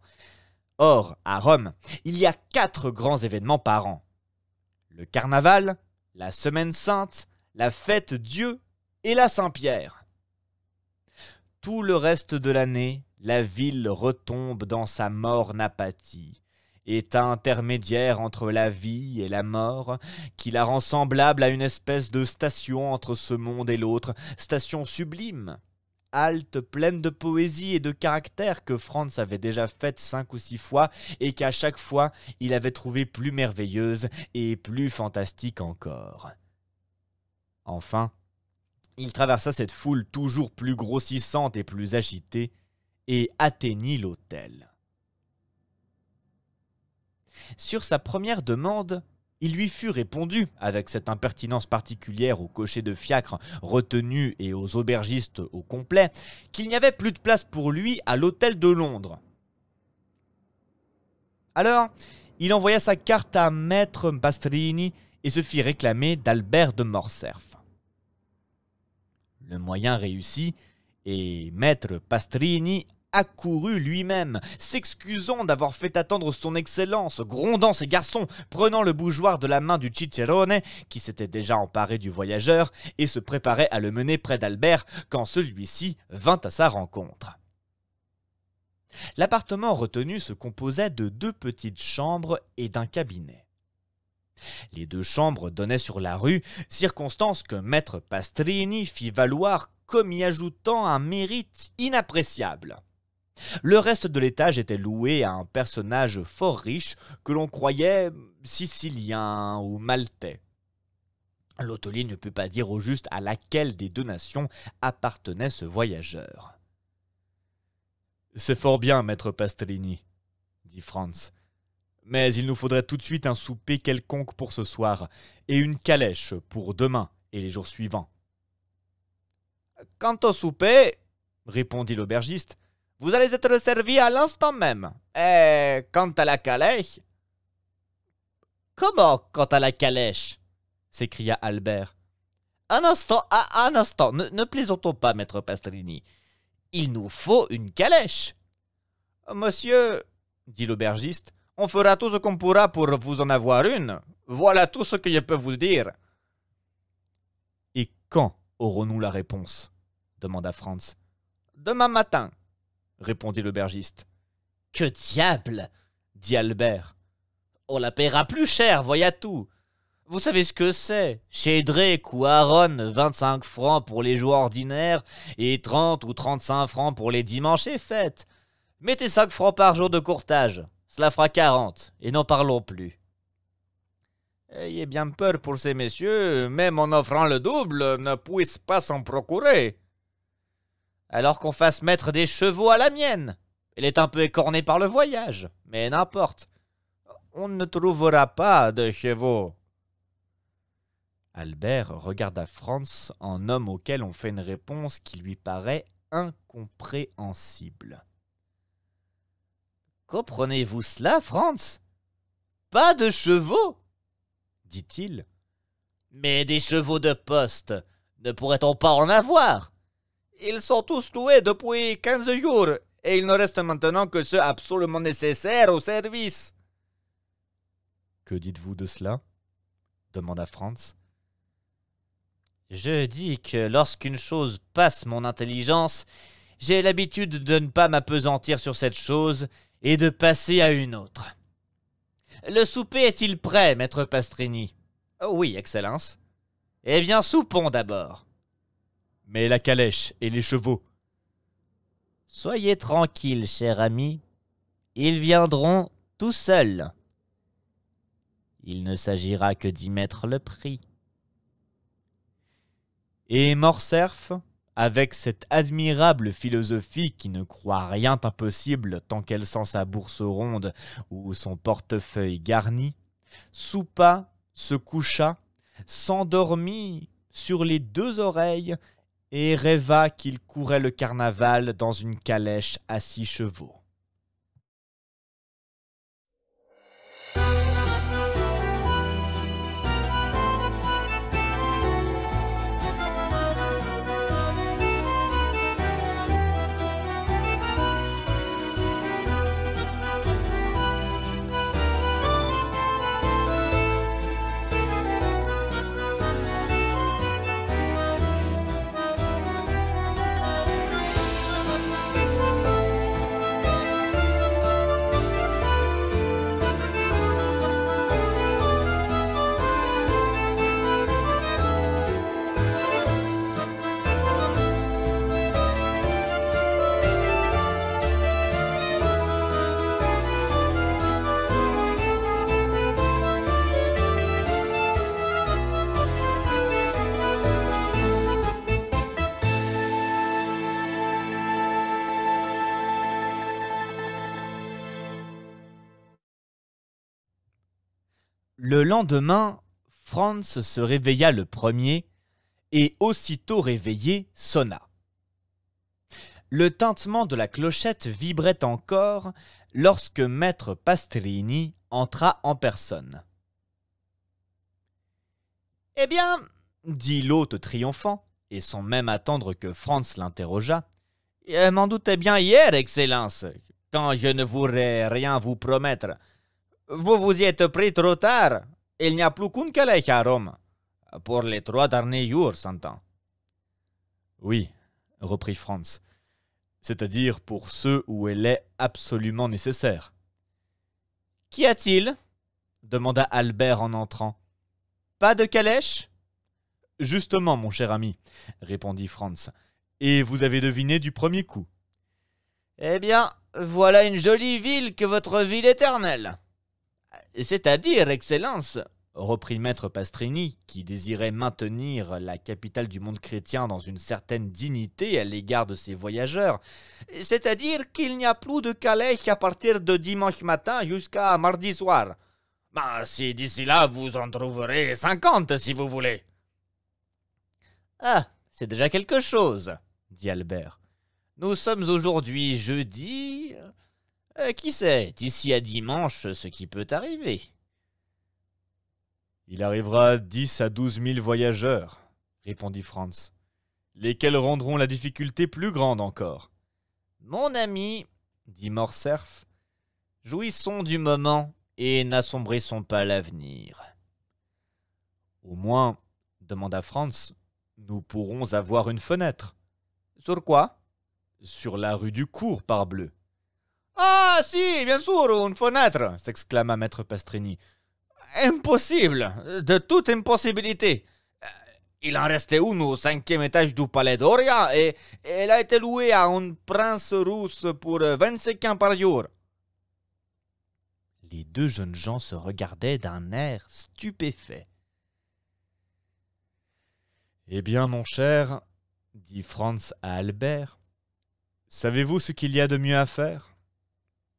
A: Or, à Rome, il y a quatre grands événements par an le carnaval, la semaine sainte, la fête Dieu et la Saint-Pierre. Tout le reste de l'année, la ville retombe dans sa morne apathie, état intermédiaire entre la vie et la mort, qui la rend semblable à une espèce de station entre ce monde et l'autre, station sublime, halte pleine de poésie et de caractère que Franz avait déjà faite cinq ou six fois et qu'à chaque fois il avait trouvé plus merveilleuse et plus fantastique encore. Enfin, il traversa cette foule toujours plus grossissante et plus agitée et atteignit l'hôtel. Sur sa première demande, il lui fut répondu, avec cette impertinence particulière aux cochers de fiacre retenus et aux aubergistes au complet, qu'il n'y avait plus de place pour lui à l'hôtel de Londres. Alors, il envoya sa carte à maître Pastrini et se fit réclamer d'Albert de Morcerf. Le moyen réussit, et maître Pastrini accourut lui-même, s'excusant d'avoir fait attendre son excellence, grondant ses garçons, prenant le bougeoir de la main du Cicerone, qui s'était déjà emparé du voyageur, et se préparait à le mener près d'Albert, quand celui-ci vint à sa rencontre. L'appartement retenu se composait de deux petites chambres et d'un cabinet. Les deux chambres donnaient sur la rue, circonstance que maître Pastrini fit valoir comme y ajoutant un mérite inappréciable. Le reste de l'étage était loué à un personnage fort riche que l'on croyait sicilien ou maltais. L'hôtelier ne put pas dire au juste à laquelle des deux nations appartenait ce voyageur. C'est fort bien, maître Pastellini, dit Franz. Mais il nous faudrait tout de suite un souper quelconque pour ce soir, et une calèche pour demain et les jours suivants. Quant au souper, répondit l'aubergiste, vous allez être servi à l'instant même. Et eh, quant à la calèche... Comment quant à la calèche s'écria Albert. Un instant, un instant, ne, ne, plaisantons pas, maître Pastrini. Il nous faut une calèche. Monsieur, dit l'aubergiste, on fera tout ce qu'on pourra pour vous en avoir une. Voilà tout ce que je peux vous dire. Et quand aurons-nous la réponse demanda Franz. Demain matin, répondit l'aubergiste. Que diable dit Albert. On la paiera plus cher, voyez tout. Vous savez ce que c'est Chez Drake ou Aaron, 25 francs pour les jours ordinaires et 30 ou 35 francs pour les dimanches et fêtes. Mettez 5 francs par jour de courtage. Cela fera 40, et n'en parlons plus. Ayez bien peur pour ces messieurs, même en offrant le double, ne puissent pas s'en procurer, alors qu'on fasse mettre des chevaux à la mienne. Elle est un peu écornée par le voyage, mais n'importe. On ne trouvera pas de chevaux. Albert regarda Franz en homme auquel on fait une réponse qui lui paraît incompréhensible. Comprenez-vous cela, Franz Pas de chevaux dit-il. Mais des chevaux de poste, ne pourrait-on pas en avoir ils sont tous tués depuis 15 jours, et il ne reste maintenant que ceux absolument nécessaires au service. Que dites-vous de cela demanda Franz. Je dis que lorsqu'une chose passe mon intelligence, j'ai l'habitude de ne pas m'apesantir sur cette chose et de passer à une autre. Le souper est-il prêt, maître Pastrini Oui, Excellence. Eh bien, soupons d'abord mais la calèche et les chevaux. Soyez tranquille, cher ami, ils viendront tout seuls. Il ne s'agira que d'y mettre le prix. Et Morcerf, avec cette admirable philosophie qui ne croit rien impossible tant qu'elle sent sa bourse ronde ou son portefeuille garni, soupa, se coucha, s'endormit sur les deux oreilles et rêva qu'il courait le carnaval dans une calèche à six chevaux. Le lendemain, Franz se réveilla le premier et, aussitôt réveillé, sonna. Le tintement de la clochette vibrait encore lorsque maître Pastrini entra en personne. Eh bien, dit l'hôte triomphant, et sans même attendre que Franz l'interrogeât, m'en doutais bien hier, Excellence, quand je ne voudrais rien vous promettre. Vous vous y êtes pris trop tard. Il n'y a plus qu'une calèche à Rome. Pour les trois derniers jours, s'entend. Oui, reprit Franz. C'est-à-dire pour ceux où elle est absolument nécessaire. Qu'y a-t-il demanda Albert en entrant. Pas de calèche Justement, mon cher ami, répondit Franz. Et vous avez deviné du premier coup. Eh bien, voilà une jolie ville que votre ville éternelle. C'est-à-dire, Excellence, reprit maître Pastrini, qui désirait maintenir la capitale du monde chrétien dans une certaine dignité à l'égard de ses voyageurs, c'est-à-dire qu'il n'y a plus de Calais à partir de dimanche matin jusqu'à mardi soir. bah si d'ici là vous en trouverez cinquante si vous voulez. Ah, c'est déjà quelque chose, dit Albert. Nous sommes aujourd'hui jeudi. Euh, qui sait, d'ici à dimanche, ce qui peut arriver. Il arrivera dix à douze mille voyageurs, répondit Franz, lesquels rendront la difficulté plus grande encore. Mon ami, dit Morcerf, jouissons du moment et n'assombrissons pas l'avenir. Au moins, demanda Franz, nous pourrons avoir une fenêtre. Sur quoi Sur la rue du cours, parbleu. Ah si, bien sûr, une fenêtre s'exclama maître Pastrini. Impossible De toute impossibilité euh, il en restait une au cinquième étage du palais d'Oria et elle a été louée à un prince russe pour 25 euh, ans par jour. Les deux jeunes gens se regardaient d'un air stupéfait. Eh bien, mon cher, dit Franz à Albert, savez-vous ce qu'il y a de mieux à faire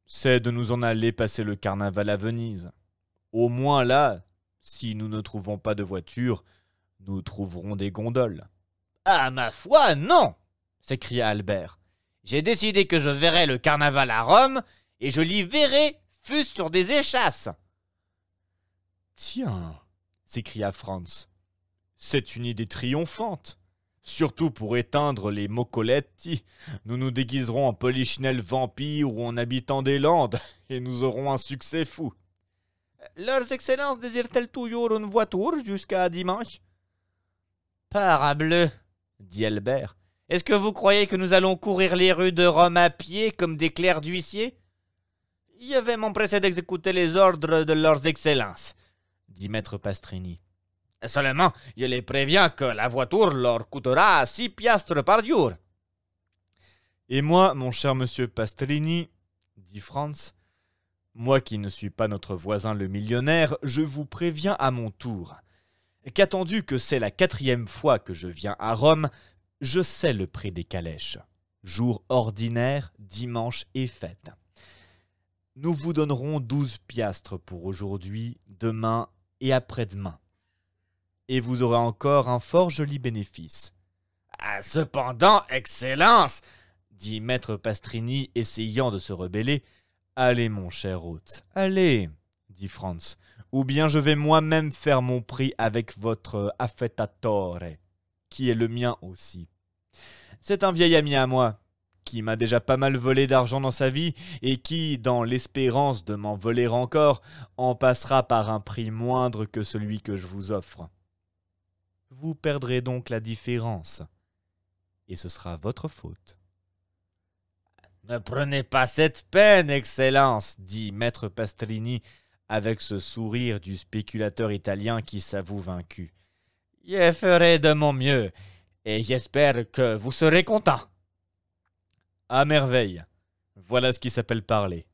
A: c'est de nous en aller passer le carnaval à Venise. Au moins là, si nous ne trouvons pas de voiture, nous trouverons des gondoles. Ah ma foi, non s'écria Albert. J'ai décidé que je verrai le carnaval à Rome, et je l'y verrai, fût ce sur des échasses. Tiens, s'écria Franz, c'est une idée triomphante. Surtout pour éteindre les mocoletti, nous nous déguiserons en polichinelles vampire ou en habitant des landes, et nous aurons un succès fou. Leurs excellences désirent-elles toujours une voiture jusqu'à dimanche Parbleu, dit Albert. Est-ce que vous croyez que nous allons courir les rues de Rome à pied comme des clercs d'huissier Je vais m'empresser d'exécuter les ordres de leurs excellences, dit maître Pastrini. Seulement, je les préviens que la voiture leur coûtera six piastres par jour. Et moi, mon cher monsieur Pastrini, dit Franz, moi qui ne suis pas notre voisin le millionnaire, je vous préviens à mon tour qu'attendu que c'est la quatrième fois que je viens à Rome, je sais le prix des calèches. Jour ordinaire, dimanche et fête. Nous vous donnerons douze piastres pour aujourd'hui, demain et après-demain et vous aurez encore un fort joli bénéfice. Ah, cependant, Excellence, dit maître Pastrini, essayant de se rebeller. Allez, mon cher hôte, allez, dit Franz, ou bien je vais moi-même faire mon prix avec votre affettatore, qui est le mien aussi. C'est un vieil ami à moi, qui m'a déjà pas mal volé d'argent dans sa vie, et qui, dans l'espérance de m'en voler encore, en passera par un prix moindre que celui que je vous offre. Vous perdrez donc la différence. Et ce sera votre faute. Ne prenez pas cette peine, Excellence, dit maître Pastrini avec ce sourire du spéculateur italien qui s'avoue vaincu. Je ferai de mon mieux, et j'espère que vous serez content. À merveille. Voilà ce qui s'appelle parler.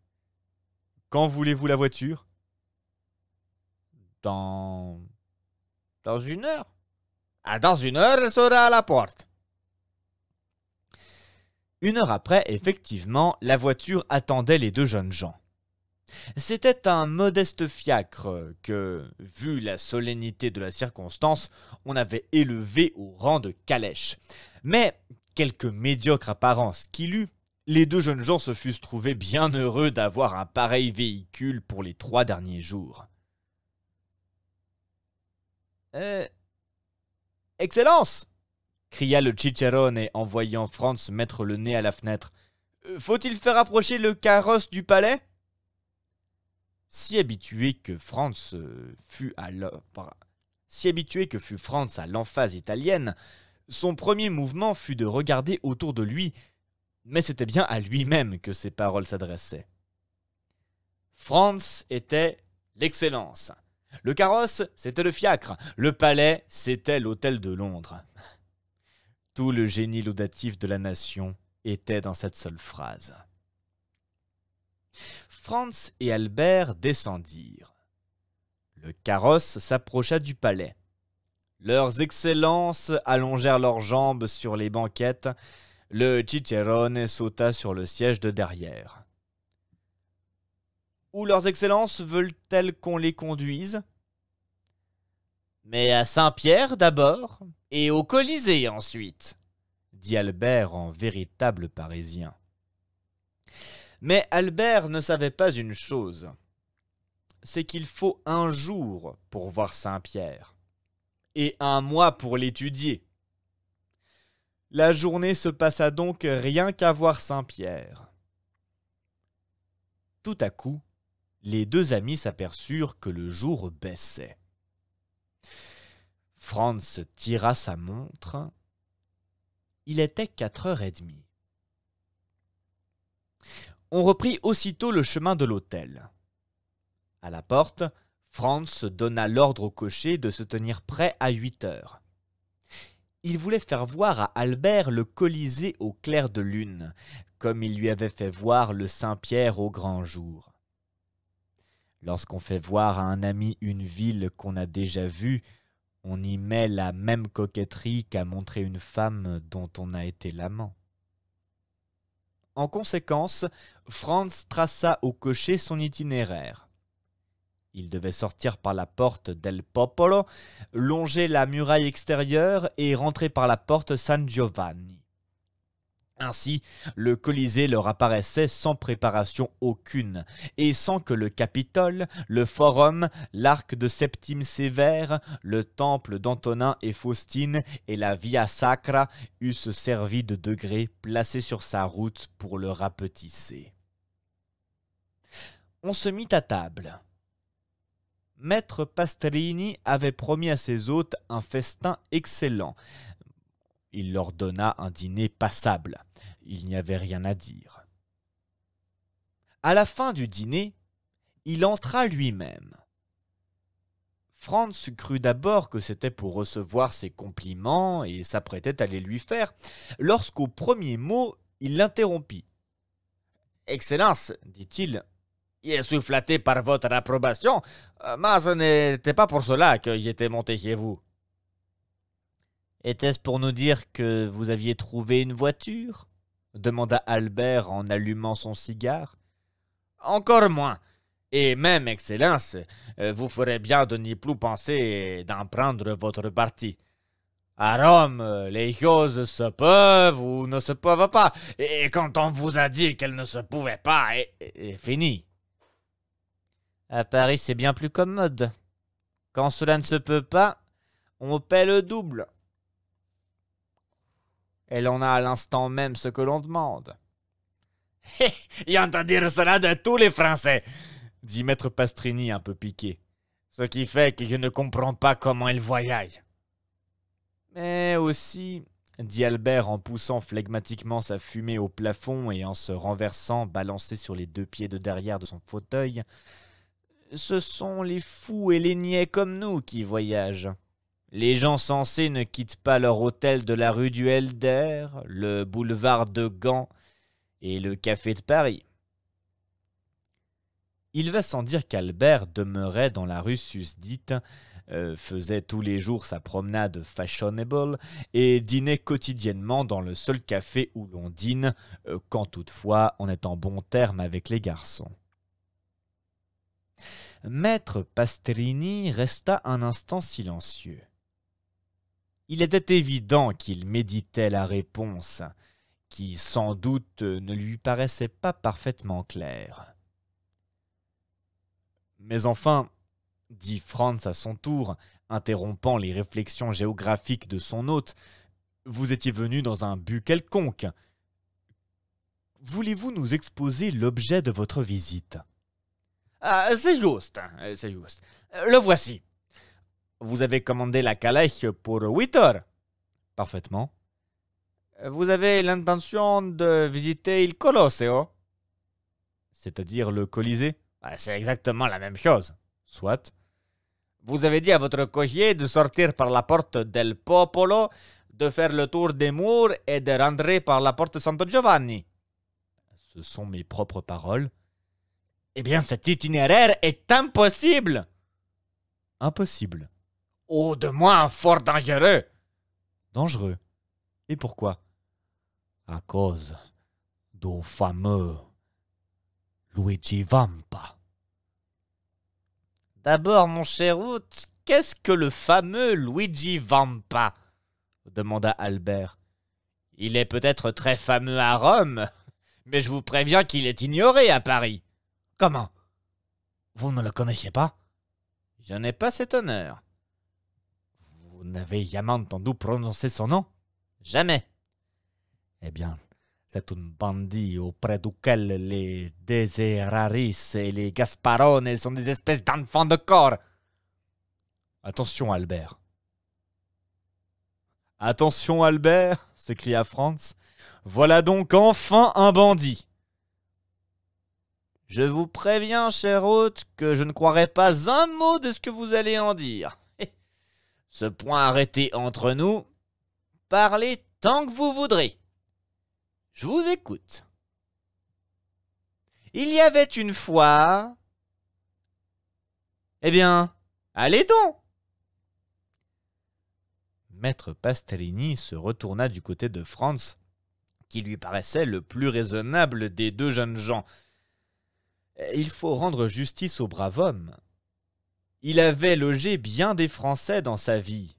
A: Quand voulez-vous la voiture Dans. Dans une heure. Ah, dans une heure, elle sera à la porte. Une heure après, effectivement, la voiture attendait les deux jeunes gens. C'était un modeste fiacre que, vu la solennité de la circonstance, on avait élevé au rang de calèche. Mais, quelque médiocre apparence qu'il eût, les deux jeunes gens se fussent trouvés bien heureux d'avoir un pareil véhicule pour les trois derniers jours. Euh, Excellence cria le Cicerone en voyant Franz mettre le nez à la fenêtre. Euh, faut-il faire approcher le carrosse du palais Si habitué que fut euh, à si habitué que fut Franz à l'emphase italienne, son premier mouvement fut de regarder autour de lui, mais c'était bien à lui-même que ces paroles s'adressaient. Franz était l'excellence, le carrosse, c'était le fiacre. Le palais, c'était l'hôtel de Londres. Tout le génie laudatif de la nation était dans cette seule phrase. Franz et Albert descendirent. Le carrosse s'approcha du palais. Leurs excellences allongèrent leurs jambes sur les banquettes. Le cicerone sauta sur le siège de derrière. Où leurs excellences veulent-elles qu'on les conduise Mais à Saint-Pierre d'abord, et au Colisée ensuite, dit Albert en véritable parisien. Mais Albert ne savait pas une chose c'est qu'il faut un jour pour voir Saint-Pierre et un mois pour l'étudier. La journée se passa donc rien qu'à voir Saint-Pierre. Tout à coup, les deux amis s'aperçurent que le jour baissait. Franz tira sa montre. Il était quatre heures et demie. On reprit aussitôt le chemin de l'hôtel. À la porte, Franz donna l'ordre au cocher de se tenir prêt à huit heures. Il voulait faire voir à Albert le Colisée au clair de lune, comme il lui avait fait voir le Saint-Pierre au grand jour. Lorsqu'on fait voir à un ami une ville qu'on a déjà vue, on y met la même coquetterie qu'à montrer une femme dont on a été l'amant. En conséquence, Franz traça au cocher son itinéraire. Il devait sortir par la porte del Popolo, longer la muraille extérieure et rentrer par la porte San Giovanni. Ainsi, le Colisée leur apparaissait sans préparation aucune, et sans que le Capitole, le Forum, l'arc de Septime Sévère, le temple d'Antonin et Faustine et la Via Sacra eussent servi de degrés placés sur sa route pour le rapetisser. On se mit à table. Maître Pastrini avait promis à ses hôtes un festin excellent, il leur donna un dîner passable. Il n'y avait rien à dire. À la fin du dîner, il entra lui-même. Franz crut d'abord que c'était pour recevoir ses compliments et s'apprêtait à les lui faire, lorsqu'au premier mot, il l'interrompit. Excellence, dit-il, je suis flatté par votre approbation, euh, mais ce n'était pas pour cela que j'étais monté chez vous. Était-ce pour nous dire que vous aviez trouvé une voiture demanda Albert en allumant son cigare. Encore moins. Et même, Excellence, euh, vous ferez bien de n'y plus penser d'en prendre votre parti. À Rome, les choses se peuvent ou ne se peuvent pas, et quand on vous a dit qu'elles ne se pouvaient pas, et fini. À Paris, c'est bien plus commode. Quand cela ne se peut pas, on paie le double elle en a à l'instant même ce que l'on demande. Et dire cela de tous les Français, dit maître Pastrini un peu piqué. Ce qui fait que je ne comprends pas comment elle voyage. Mais aussi, dit Albert en poussant flegmatiquement sa fumée au plafond et en se renversant balancé sur les deux pieds de derrière de son fauteuil, ce sont les fous et les niais comme nous qui voyagent. Les gens sensés ne quittent pas leur hôtel de la rue du Helder, le boulevard de Gand et le café de Paris. Il va sans dire qu'Albert demeurait dans la rue susdite, euh, faisait tous les jours sa promenade fashionable et dînait quotidiennement dans le seul café où l'on dîne, euh, quand toutefois on est en bon terme avec les garçons. Maître Pastrini resta un instant silencieux. Il était évident qu'il méditait la réponse, qui sans doute ne lui paraissait pas parfaitement claire. Mais enfin, dit Franz à son tour, interrompant les réflexions géographiques de son hôte, vous étiez venu dans un but quelconque. Voulez-vous nous exposer l'objet de votre visite Ah, c'est juste, c'est juste. Le voici. Vous avez commandé la calèche pour 8 heures Parfaitement. Vous avez l'intention de visiter il Colosseo C'est-à-dire le Colisée bah, C'est exactement la même chose. Soit. Vous avez dit à votre cocher de sortir par la porte del Popolo, de faire le tour des murs et de rentrer par la porte Santo Giovanni. Ce sont mes propres paroles. Eh bien, cet itinéraire est impossible. Impossible. Oh, de moins fort dangereux Dangereux Et pourquoi À cause du fameux Luigi Vampa. D'abord, mon cher hôte, qu'est-ce que le fameux Luigi Vampa demanda Albert. Il est peut-être très fameux à Rome, mais je vous préviens qu'il est ignoré à Paris. Comment Vous ne le connaissez pas Je n'ai pas cet honneur. Vous n'avez jamais entendu prononcer son nom Jamais. Eh bien, c'est un bandit auprès duquel les Deseraris et les Gasparones sont des espèces d'enfants de corps. Attention, Albert. Attention, Albert, s'écria Franz. Voilà donc enfin un bandit. Je vous préviens, cher hôte, que je ne croirai pas un mot de ce que vous allez en dire. Ce point arrêté entre nous, parlez tant que vous voudrez. Je vous écoute. Il y avait une fois... Eh bien, allez donc Maître Pastellini se retourna du côté de Franz, qui lui paraissait le plus raisonnable des deux jeunes gens. Il faut rendre justice au brave homme. Il avait logé bien des Français dans sa vie,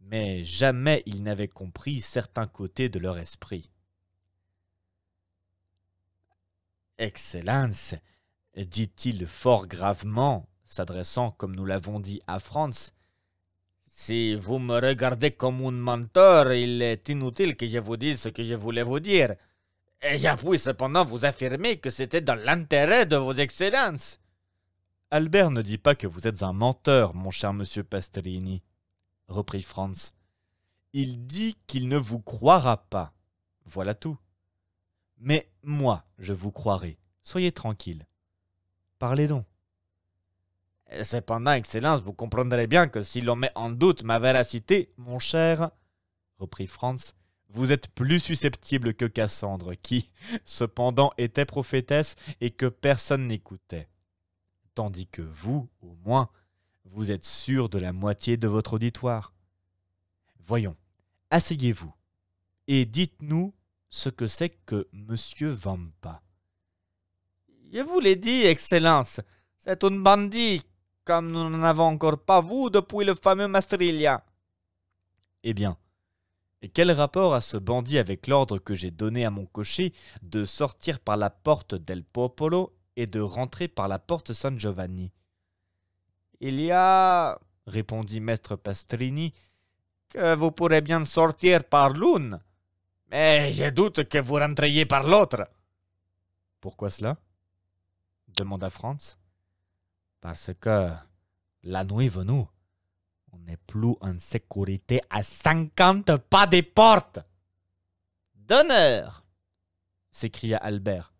A: mais jamais il n'avait compris certains côtés de leur esprit. Excellence, dit-il fort gravement, s'adressant, comme nous l'avons dit, à Franz, si vous me regardez comme un menteur, il est inutile que je vous dise ce que je voulais vous dire. Et puis cependant vous affirmer que c'était dans l'intérêt de vos excellences. Albert ne dit pas que vous êtes un menteur, mon cher monsieur Pastellini," reprit Franz. Il dit qu'il ne vous croira pas. Voilà tout. Mais moi, je vous croirai. Soyez tranquille. Parlez donc. Cependant, Excellence, vous comprendrez bien que si l'on met en doute ma véracité, mon cher, reprit Franz, vous êtes plus susceptible que Cassandre, qui, cependant, était prophétesse et que personne n'écoutait tandis que vous, au moins, vous êtes sûr de la moitié de votre auditoire. Voyons, asseyez-vous et dites-nous ce que c'est que Monsieur Vampa. Je vous l'ai dit, Excellence, c'est un bandit, comme nous n'en avons encore pas vu depuis le fameux Mastrilia. Eh bien, quel rapport a ce bandit avec l'ordre que j'ai donné à mon cocher de sortir par la porte del Popolo et de rentrer par la porte San Giovanni. Il y a, répondit maître Pastrini, que vous pourrez bien sortir par l'une, mais je doute que vous rentriez par l'autre. Pourquoi cela demanda Franz. Parce que la nuit venue, on n'est plus en sécurité à cinquante pas des portes. D'honneur s'écria Albert.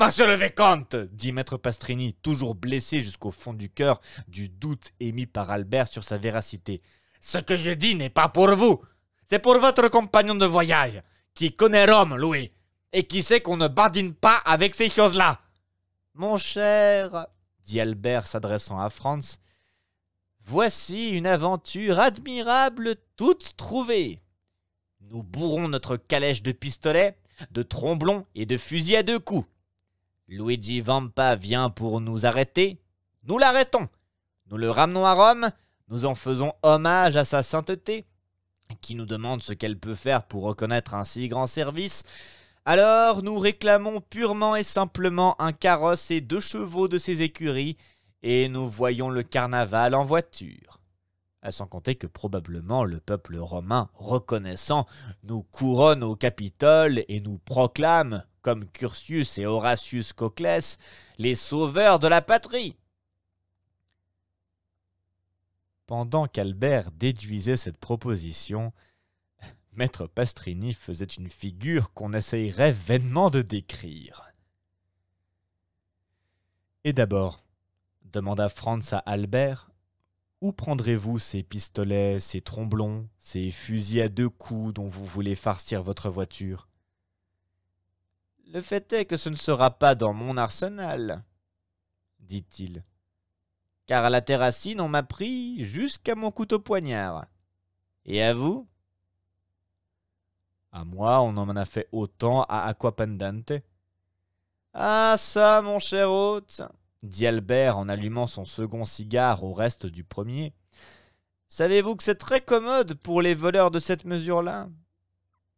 A: Monsieur le Vicomte dit maître Pastrini, toujours blessé jusqu'au fond du cœur du doute émis par Albert sur sa véracité. Ce que je dis n'est pas pour vous, c'est pour votre compagnon de voyage, qui connaît Rome, Louis, et qui sait qu'on ne badine pas avec ces choses-là. Mon cher, dit Albert s'adressant à Franz, voici une aventure admirable toute trouvée. Nous bourrons notre calèche de pistolets, de tromblons et de fusils à deux coups. Luigi Vampa vient pour nous arrêter, nous l'arrêtons. Nous le ramenons à Rome, nous en faisons hommage à sa sainteté, qui nous demande ce qu'elle peut faire pour reconnaître un si grand service. Alors nous réclamons purement et simplement un carrosse et deux chevaux de ses écuries, et nous voyons le carnaval en voiture. À sans compter que probablement le peuple romain reconnaissant nous couronne au Capitole et nous proclame, comme Curtius et Horatius Coclès, les sauveurs de la patrie. Pendant qu'Albert déduisait cette proposition, maître Pastrini faisait une figure qu'on essayerait vainement de décrire. Et d'abord, demanda Franz à Albert, où prendrez-vous ces pistolets, ces tromblons, ces fusils à deux coups dont vous voulez farcir votre voiture Le fait est que ce ne sera pas dans mon arsenal, dit-il, car à la terracine, on m'a pris jusqu'à mon couteau poignard. Et à vous À moi, on en a fait autant à Aquapendante. Ah ça, mon cher hôte, dit Albert en allumant son second cigare au reste du premier. Savez-vous que c'est très commode pour les voleurs de cette mesure-là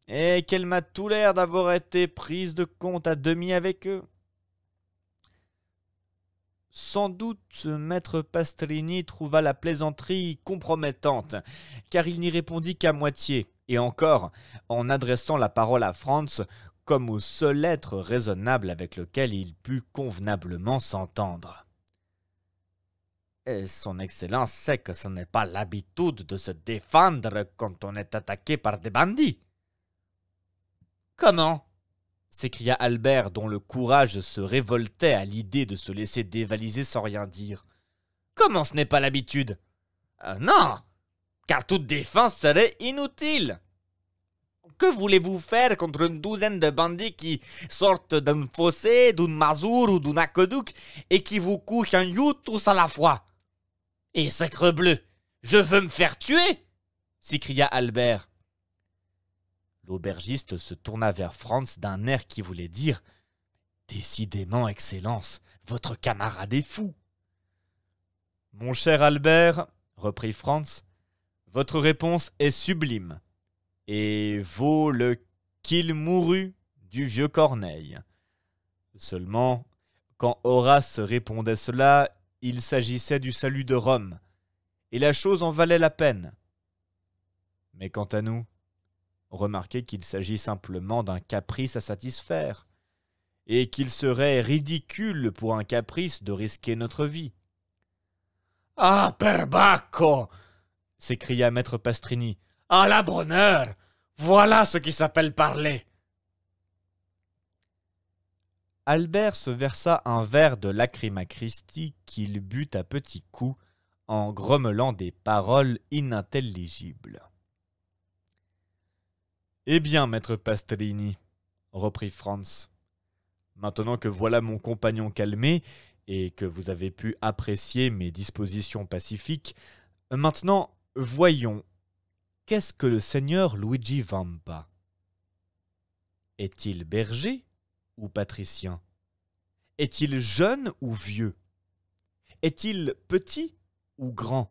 A: Et qu'elle m'a tout l'air d'avoir été prise de compte à demi avec eux sans doute maître Pastrini trouva la plaisanterie compromettante, car il n'y répondit qu'à moitié, et encore, en adressant la parole à Franz, comme au seul être raisonnable avec lequel il put convenablement s'entendre. son Excellence sait que ce n'est pas l'habitude de se défendre quand on est attaqué par des bandits. Comment s'écria Albert, dont le courage se révoltait à l'idée de se laisser dévaliser sans rien dire. Comment ce n'est pas l'habitude euh, Non Car toute défense serait inutile que voulez-vous faire contre une douzaine de bandits qui sortent d'un fossé, d'une masure ou d'un aqueduc et qui vous couchent un you tous à la fois Et sacre bleu, je veux me faire tuer s'écria Albert. L'aubergiste se tourna vers Franz d'un air qui voulait dire Décidément, Excellence, votre camarade est fou. Mon cher Albert, reprit Franz, votre réponse est sublime et vaut le qu'il mourut du vieux Corneille. Seulement, quand Horace répondait cela, il s'agissait du salut de Rome, et la chose en valait la peine. Mais quant à nous, remarquez qu'il s'agit simplement d'un caprice à satisfaire, et qu'il serait ridicule pour un caprice de risquer notre vie. Ah, perbacco s'écria maître Pastrini. À la bonne heure Voilà ce qui s'appelle parler Albert se versa un verre de lacryma Christi qu'il but à petits coups en grommelant des paroles inintelligibles. Eh bien, maître Pastellini, reprit Franz, maintenant que voilà mon compagnon calmé et que vous avez pu apprécier mes dispositions pacifiques, maintenant voyons Qu'est-ce que le seigneur Luigi Vampa Est-il berger ou patricien Est-il jeune ou vieux Est-il petit ou grand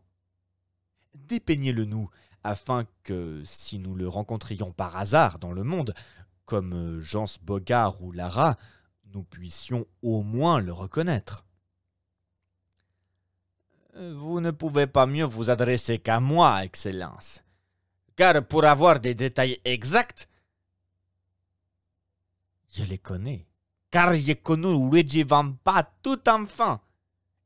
A: Dépeignez-le nous, afin que, si nous le rencontrions par hasard dans le monde, comme Jans Bogart ou Lara, nous puissions au moins le reconnaître. Vous ne pouvez pas mieux vous adresser qu'à moi, Excellence car pour avoir des détails exacts, je les connais. Car j'ai connu Luigi Vampa tout enfant.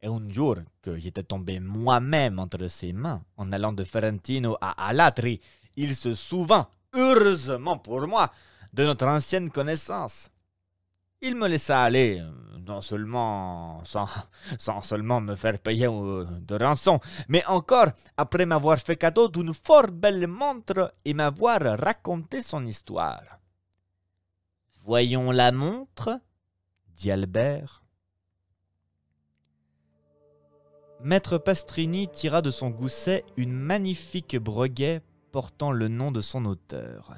A: Et un jour que j'étais tombé moi-même entre ses mains en allant de Ferentino à Alatri, il se souvint, heureusement pour moi, de notre ancienne connaissance. Il me laissa aller euh, non seulement sans, seulement me faire payer euh, de rançon, mais encore après m'avoir fait cadeau d'une fort belle montre et m'avoir raconté son histoire. Voyons la montre, dit Albert. Maître Pastrini tira de son gousset une magnifique breguet portant le nom de son auteur,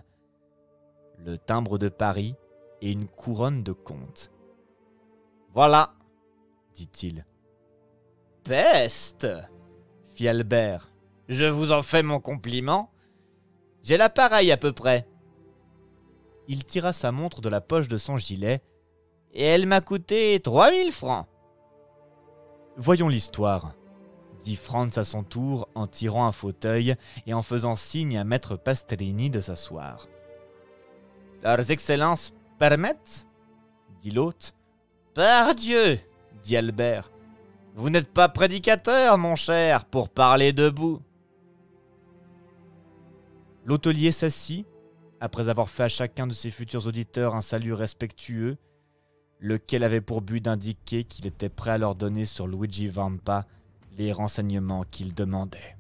A: le timbre de Paris et une couronne de comte. Voilà, dit-il. Peste fit Albert. Je vous en fais mon compliment. J'ai l'appareil à peu près. Il tira sa montre de la poche de son gilet, et elle m'a coûté trois mille francs. Voyons l'histoire, dit Franz à son tour en tirant un fauteuil et en faisant signe à maître Pastrini de s'asseoir. Leurs excellences permettent, dit l'hôte, Pardieu dit Albert, vous n'êtes pas prédicateur, mon cher, pour parler debout. L'hôtelier s'assit, après avoir fait à chacun de ses futurs auditeurs un salut respectueux, lequel avait pour but d'indiquer qu'il était prêt à leur donner sur Luigi Vampa les renseignements qu'ils demandaient.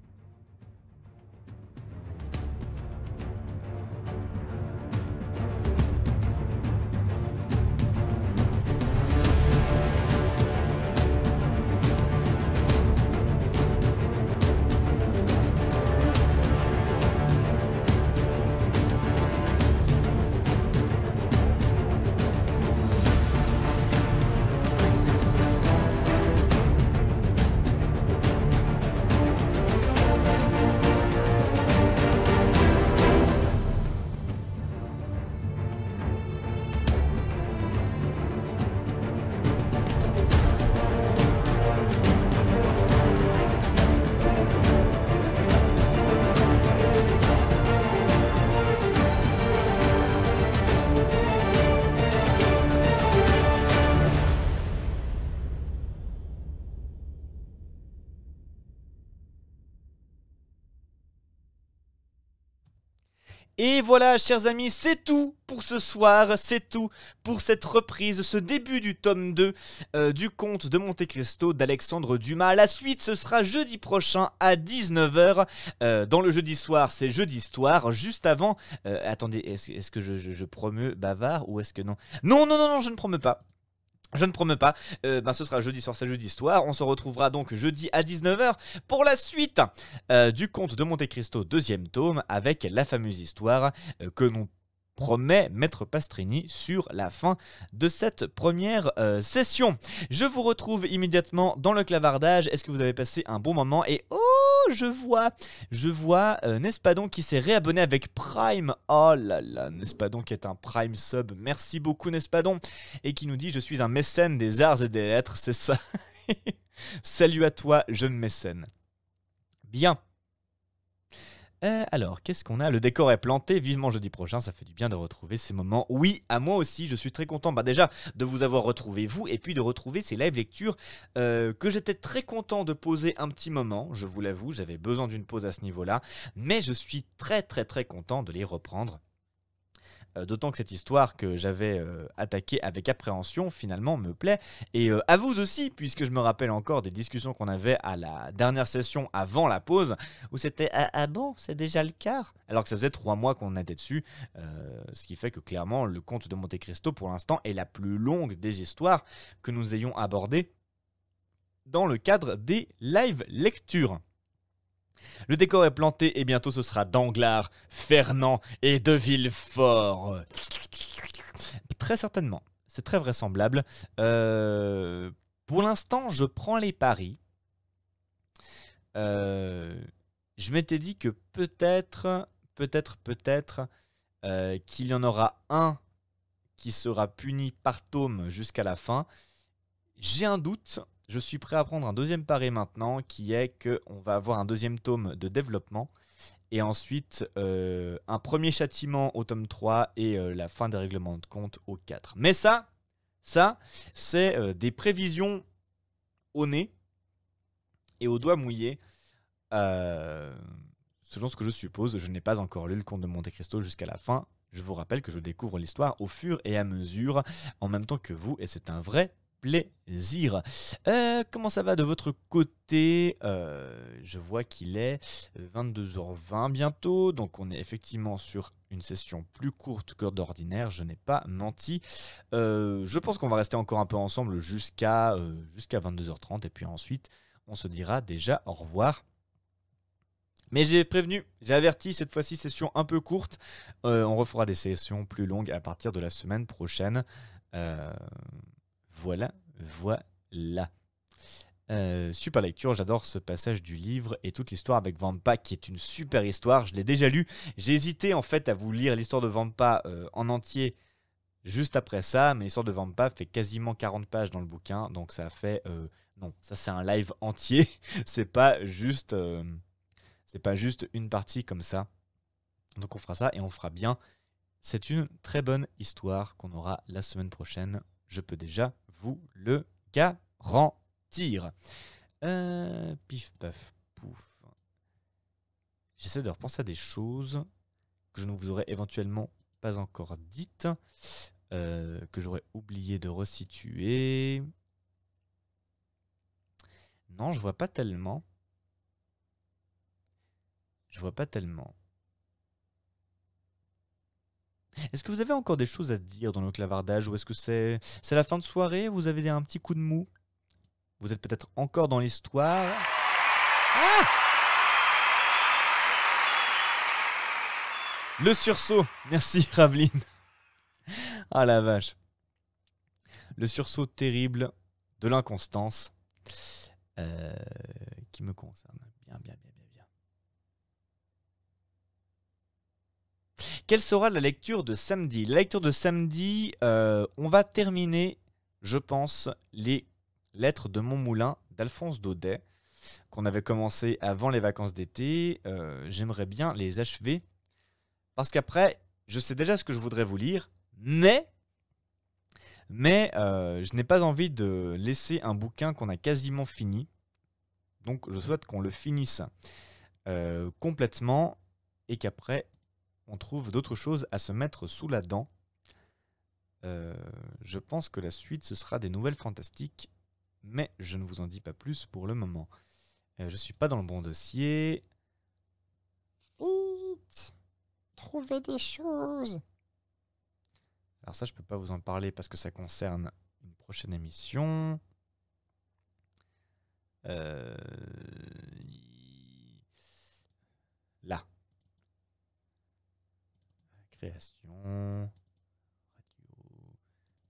A: voilà, chers amis, c'est tout pour ce soir, c'est tout pour cette reprise, ce début du tome 2 euh, du conte de Monte Cristo d'Alexandre Dumas. La suite, ce sera jeudi prochain à 19h. Euh, dans le jeudi soir, c'est jeudi Histoire. juste avant... Euh, attendez, est-ce que je, je, bavard ou est-ce que non Non, non, non, non, je ne promeux pas je ne promets pas, euh, ben, ce sera jeudi soir, c'est jeudi histoire. On se retrouvera donc jeudi à 19h pour la suite euh, du conte de Monte Cristo, deuxième tome, avec la fameuse histoire euh, que nous promet Maître Pastrini sur la fin de cette première euh, session. Je vous retrouve immédiatement dans le clavardage. Est-ce que vous avez passé un bon moment Et oh, je vois, je vois, euh, Nespadon qui s'est réabonné avec Prime. Oh là là, Nespadon qui est un Prime sub. Merci beaucoup, Nespadon. Et qui nous dit, je suis un mécène des arts et des lettres, c'est ça. Salut à toi, jeune mécène. Bien. Euh, alors, qu'est-ce qu'on a Le décor est planté vivement jeudi prochain, ça fait du bien de retrouver ces moments. Oui, à moi aussi, je suis très content bah, déjà de vous avoir retrouvé, vous, et puis de retrouver ces live lectures euh, que j'étais très content de poser un petit moment, je vous l'avoue, j'avais besoin d'une pause à ce niveau-là, mais je suis très très très content de les reprendre euh, d'autant que cette histoire que j'avais euh, attaquée avec appréhension, finalement, me plaît. Et euh, à vous aussi, puisque je me rappelle encore des discussions qu'on avait à la dernière session avant la pause, où c'était ah, ah bon, c'est déjà le quart Alors que ça faisait trois mois qu'on était dessus. ce qui fait que clairement, le conte de Monte Cristo, pour l'instant, est la plus longue des histoires que nous ayons abordées dans le cadre des live lectures. Le décor est planté et bientôt ce sera Danglars, Fernand et De Villefort. Très certainement, c'est très vraisemblable. Euh, pour l'instant, je prends les paris. Euh, je m'étais dit que peut-être, peut-être, peut-être euh, qu'il y en aura un qui sera puni par tome jusqu'à la fin. J'ai un doute, je suis prêt à prendre un deuxième pari maintenant, qui est qu'on va avoir un deuxième tome de développement, et ensuite euh, un premier châtiment au tome 3 et euh, la fin des règlements de compte au 4. Mais ça, ça, c'est euh, des prévisions au nez et aux doigts mouillés. selon ce que je suppose, je n'ai pas encore lu le conte de Monte Cristo jusqu'à la fin. Je vous rappelle que je découvre l'histoire au fur et à mesure, en même temps que vous, et c'est un vrai plaisir. Euh, comment ça va de votre côté euh, Je vois qu'il est 22h20 bientôt, donc on est effectivement sur une session plus courte que d'ordinaire, je n'ai pas menti. Euh, je pense qu'on va rester encore un peu ensemble jusqu'à jusqu'à 22h30 et puis ensuite on se dira déjà au revoir. Mais j'ai prévenu, j'ai averti, cette fois-ci session un peu courte. on refera des sessions plus longues à partir de la semaine prochaine. Euh, voilà, voilà. Euh, super lecture, j'adore ce passage du livre et toute l'histoire avec Vampa qui est une super histoire. Je l'ai déjà lu. J'ai hésité en fait à vous lire l'histoire de Vampa euh, en entier juste après ça, mais l'histoire de Vampa fait quasiment 40 pages dans le bouquin, donc ça fait euh, non, ça c'est un live entier. c'est pas juste, c'est pas juste une partie comme ça. Donc on fera ça et on fera bien. C'est une très bonne histoire qu'on aura la semaine prochaine. Je peux déjà le garantir. Euh, pif, paf, pouf. J'essaie de repenser à des choses que je ne vous aurais éventuellement pas encore dites, euh, que j'aurais oublié de resituer. Non, je vois pas tellement. Je vois pas tellement. Est-ce que vous avez encore des choses à dire dans le clavardage ou est-ce que c'est c'est la fin de soirée Vous avez un petit coup de mou Vous êtes peut-être encore dans l'histoire ah Le sursaut Merci Raveline Ah la vache Le sursaut terrible de l'inconstance euh, qui me concerne bien, bien, bien. Quelle sera la lecture de samedi La lecture de samedi, euh, on va terminer, je pense, les lettres de Montmoulin d'Alphonse Daudet, qu'on avait commencé avant les vacances d'été. Euh, j'aimerais bien les achever. Parce qu'après, je sais déjà ce que je voudrais vous lire, mais mais euh, je n'ai pas envie de laisser un bouquin qu'on a quasiment fini. Donc je souhaite qu'on le finisse complètement et qu'après on trouve d'autres choses à se mettre sous la dent. Euh, je pense que la suite, ce sera des nouvelles fantastiques, mais je ne vous en dis pas plus pour le moment. Je euh, je suis pas dans le bon dossier.
B: Vite Trouvez des choses
A: Alors ça, je ne peux pas vous en parler parce que ça concerne une prochaine émission. Euh, là création, radio,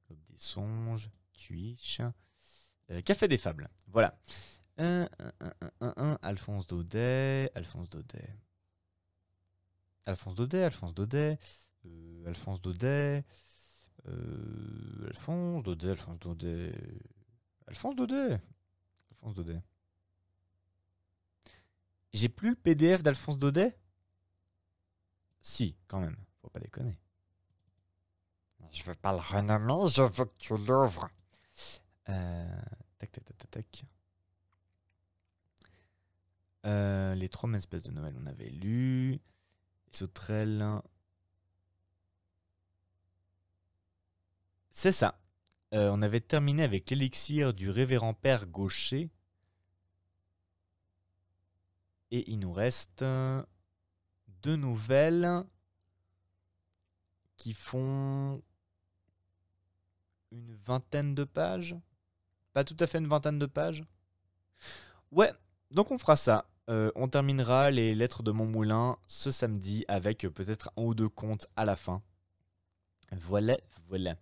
A: club des songes, Twitch, euh, café des fables. Voilà. Un, un, un, Alphonse Daudet, Alphonse Daudet. Alphonse Daudet, Alphonse Daudet, euh, Alphonse Daudet, euh, Alphonse Daudet, Alphonse Daudet, Alphonse Daudet, Alphonse Daudet. J'ai plus le PDF d'Alphonse Daudet Si, quand même pas déconner. Je veux pas le renommer, je veux que tu l'ouvres. Euh, tac, tac, tac, tac, euh, les trois mêmes espèces de Noël, on avait lu. Les C'est ça. Euh, on avait terminé avec l'élixir du révérend père gaucher. Et il nous reste deux nouvelles qui font une vingtaine de pages. Pas tout à fait une vingtaine de pages. Ouais, donc on fera ça. Euh, on terminera les lettres de mon moulin ce samedi avec peut-être un ou deux comptes à la fin. Voilà, voilà.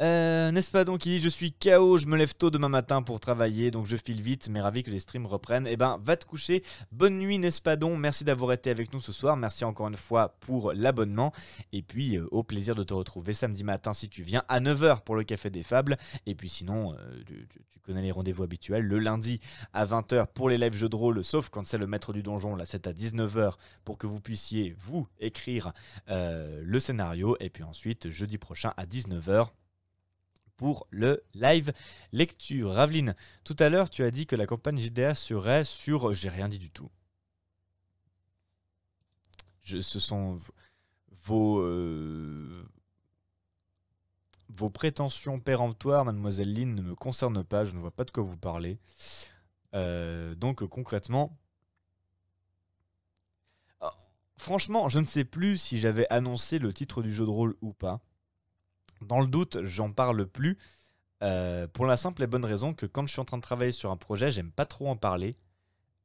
A: Euh, N'est-ce pas donc Il dit Je suis KO, je me lève tôt demain matin pour travailler, donc je file vite, mais ravi que les streams reprennent. Eh ben, va te coucher. Bonne nuit, N'est-ce pas donc Merci d'avoir été avec nous ce soir. Merci encore une fois pour l'abonnement. Et puis, euh, au plaisir de te retrouver samedi matin si tu viens à 9h pour le Café des Fables. Et puis, sinon, euh, tu, connais les rendez-vous habituels. Le lundi à 20h pour les live jeux de rôle, sauf quand c'est le maître du donjon. Là, c'est à 19h pour que vous puissiez, vous, écrire euh, le scénario. Et puis ensuite, jeudi prochain à 19h pour le live lecture. Raveline, tout à l'heure, tu as dit que la campagne JDA serait sur. J'ai rien dit du tout. Je, ce sont vos. Euh, vos prétentions péremptoires, mademoiselle Lynn, ne me concernent pas. Je ne vois pas de quoi vous parlez. Euh, donc, concrètement. Oh, franchement, je ne sais plus si j'avais annoncé le titre du jeu de rôle ou pas. Dans le doute, j'en parle plus. Euh, pour la simple et bonne raison que quand je suis en train de travailler sur un projet, j'aime pas trop en parler.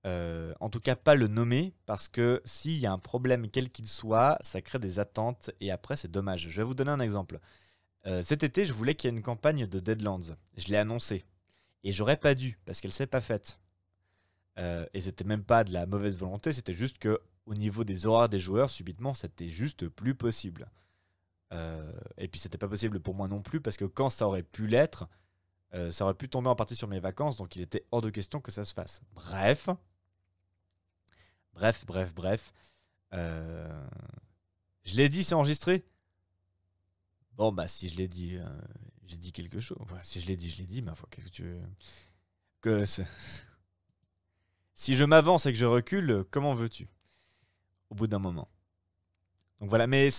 A: Euh, en tout cas, pas le nommer, parce que s'il y a un problème quel qu'il soit, ça crée des attentes et après, c'est dommage. Je vais vous donner un exemple. Euh, cet été, je voulais qu'il y ait une campagne de Deadlands. Je l'ai annoncée. Et j'aurais pas dû, parce qu'elle s'est pas faite. et c'était même pas de la mauvaise volonté, c'était juste que, au niveau des horaires des joueurs, subitement, c'était juste plus possible. Euh, et puis c'était pas possible pour moi non plus parce que quand ça aurait pu l'être, euh, ça aurait pu tomber en partie sur mes vacances, donc il était hors de question que ça se fasse. Bref, bref, bref, bref. Euh, je l'ai dit, c'est enregistré. Bon, bah si je l'ai dit, j'ai dit quelque chose. si je l'ai dit, je l'ai dit, mais enfin, foi, qu'est-ce que tu que Si je m'avance et que je recule, comment veux-tu Au bout d'un moment. Donc voilà, mais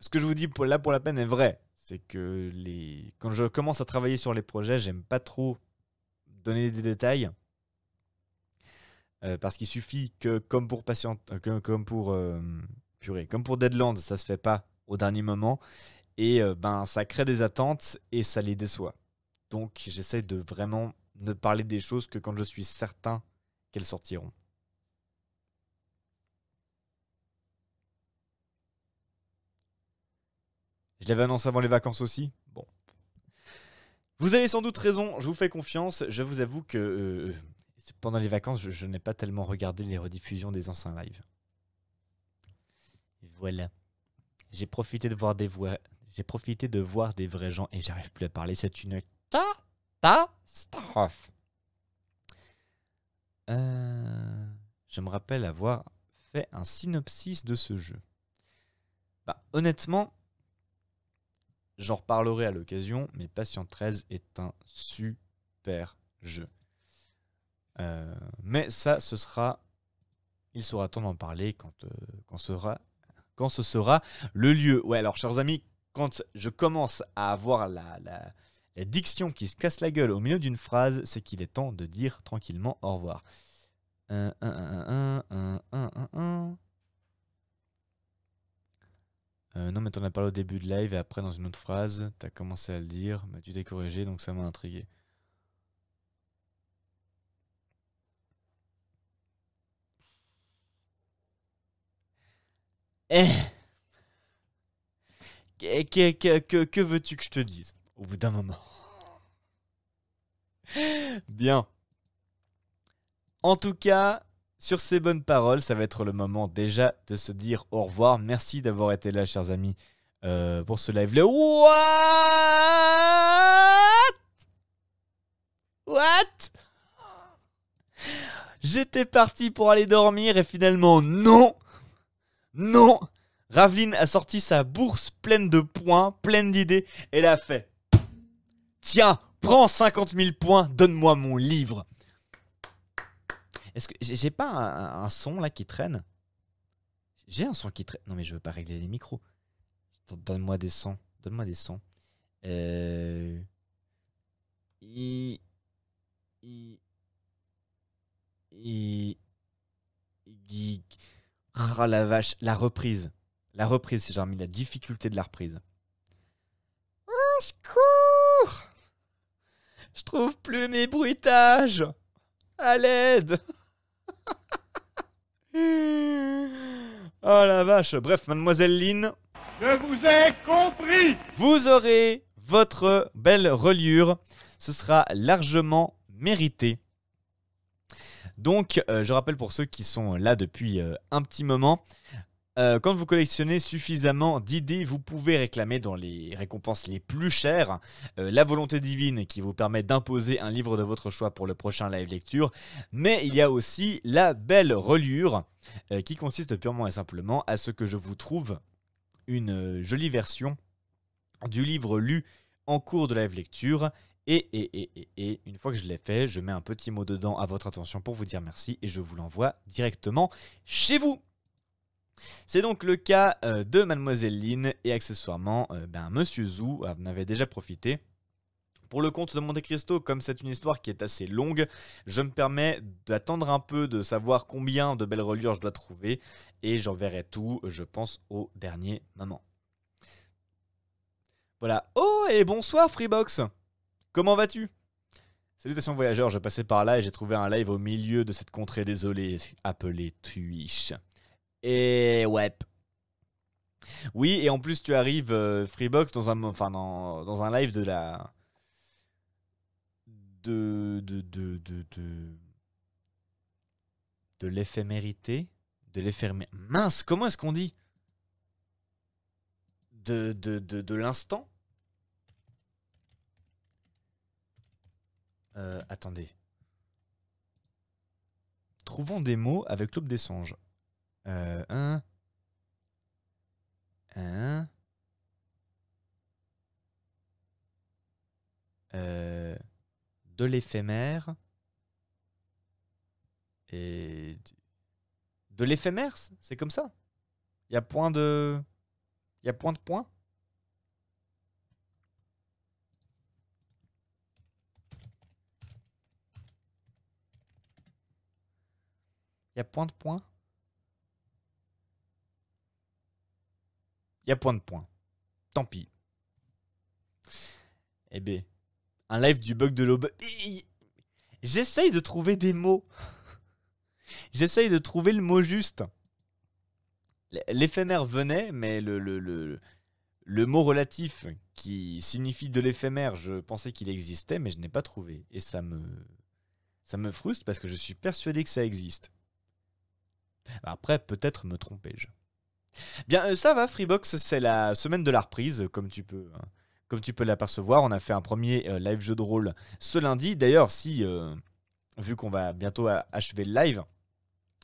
A: ce que je vous dis là pour la peine est vrai. C'est que les... quand je commence à travailler sur les projets, j'aime pas trop donner des détails. Euh, parce qu'il suffit que, comme pour patiente, euh, comme pour euh, purée, comme pour Deadland, ça se fait pas au dernier moment, et ben ça crée des attentes et ça les déçoit. Donc j'essaie de vraiment ne parler des choses que quand je suis certain qu'elles sortiront. Je l'avais annoncé avant les vacances aussi. Bon. Vous avez sans doute raison, je vous fais confiance. Je vous avoue que euh, pendant les vacances, je, n'ai pas tellement regardé les rediffusions des anciens lives. Voilà. J'ai profité de voir des voix. J'ai profité de voir des vrais gens et j'arrive plus à parler. C'est une ta ta Euh, je me rappelle avoir fait un synopsis de ce jeu. Bah, honnêtement, J'en reparlerai à l'occasion, mais Patient 13 est un super jeu. Euh, mais ça, ce sera. Il sera temps d'en parler quand, euh, quand, sera, quand ce sera le lieu. Ouais, alors, chers amis, quand je commence à avoir la, diction qui se casse la gueule au milieu d'une phrase, c'est qu'il est temps de dire tranquillement au revoir. 1. Euh, non, mais t'en as parlé au début de live et après, dans une autre phrase, t'as commencé à le dire, mais tu t'es corrigé, donc ça m'a intrigué. Eh Que, que veux-tu que je te dise Au bout d'un moment. Bien. En tout cas, sur ces bonnes paroles, ça va être le moment déjà de se dire au revoir. Merci d'avoir été là, chers amis, euh, pour ce live. what What J'étais parti pour aller dormir et finalement non, non. Raveline a sorti sa bourse pleine de points, pleine d'idées, et a fait. Tiens, prends 50 000 points, donne-moi mon livre. Est-ce que j'ai pas un, son là qui traîne J'ai un son qui traîne. Non mais je veux pas régler les micros. Donne-moi des sons. Donne-moi des sons. Euh... I... I... I... Oh la vache, la reprise. La reprise, c'est genre mis la difficulté de la reprise. Oh, je cours Je trouve plus mes bruitages À l'aide Oh la vache. Bref, mademoiselle Lynn. Je vous ai compris. Vous aurez votre belle reliure. Ce sera largement mérité. Donc, euh, je rappelle pour ceux qui sont là depuis euh, un petit moment, euh, quand vous collectionnez suffisamment d'idées, vous pouvez réclamer dans les récompenses les plus chères euh, la volonté divine qui vous permet d'imposer un livre de votre choix pour le prochain live lecture. Mais il y a aussi la belle reliure euh, qui consiste purement et simplement à ce que je vous trouve une jolie version du livre lu en cours de live lecture. et, et une fois que je l'ai fait, je mets un petit mot dedans à votre attention pour vous dire merci et je vous l'envoie directement chez vous. C'est donc le cas euh, de Mademoiselle Lynn et accessoirement euh, ben, Monsieur Zou euh, en avait déjà profité. Pour le compte de Monte Cristo, comme c'est une histoire qui est assez longue, je me permets d'attendre un peu de savoir combien de belles reliures je dois trouver et j'enverrai tout, je pense, au dernier moment. Voilà. Oh et bonsoir Freebox Comment vas-tu Salutations voyageurs, je passais par là et j'ai trouvé un live au milieu de cette contrée désolée appelée Twitch. Et ouais. Oui, et en plus, tu arrives euh, Freebox dans un, enfin, dans, dans, un live de la. de. de. de. de. de, l'éphémérité. De l'éphémérité. Mince, comment est-ce qu'on dit De. de. l'instant euh, Attendez. Trouvons des mots avec l'aube des songes. Euh, un. Euh, de l'éphémère. Et. De l'éphémère, c'est comme ça. Il y a point de. Il y a point de point. Il y a point de point. Il y a point de point. Tant pis. Eh bien, un live du bug de l'aube. J'essaye de trouver des mots. J'essaye de trouver le mot juste. L'éphémère venait, mais le, le, mot relatif qui signifie de l'éphémère, je pensais qu'il existait, mais je n'ai pas trouvé. Et ça me, ça me frustre parce que je suis persuadé que ça existe. Après, peut-être me trompais-je. Bien, euh, ça va, Freebox, c'est la semaine de la reprise, euh, comme tu peux. Hein, comme tu peux l'apercevoir, on a fait un premier euh, live jeu de rôle ce lundi. D'ailleurs, si, vu qu'on va bientôt achever le live,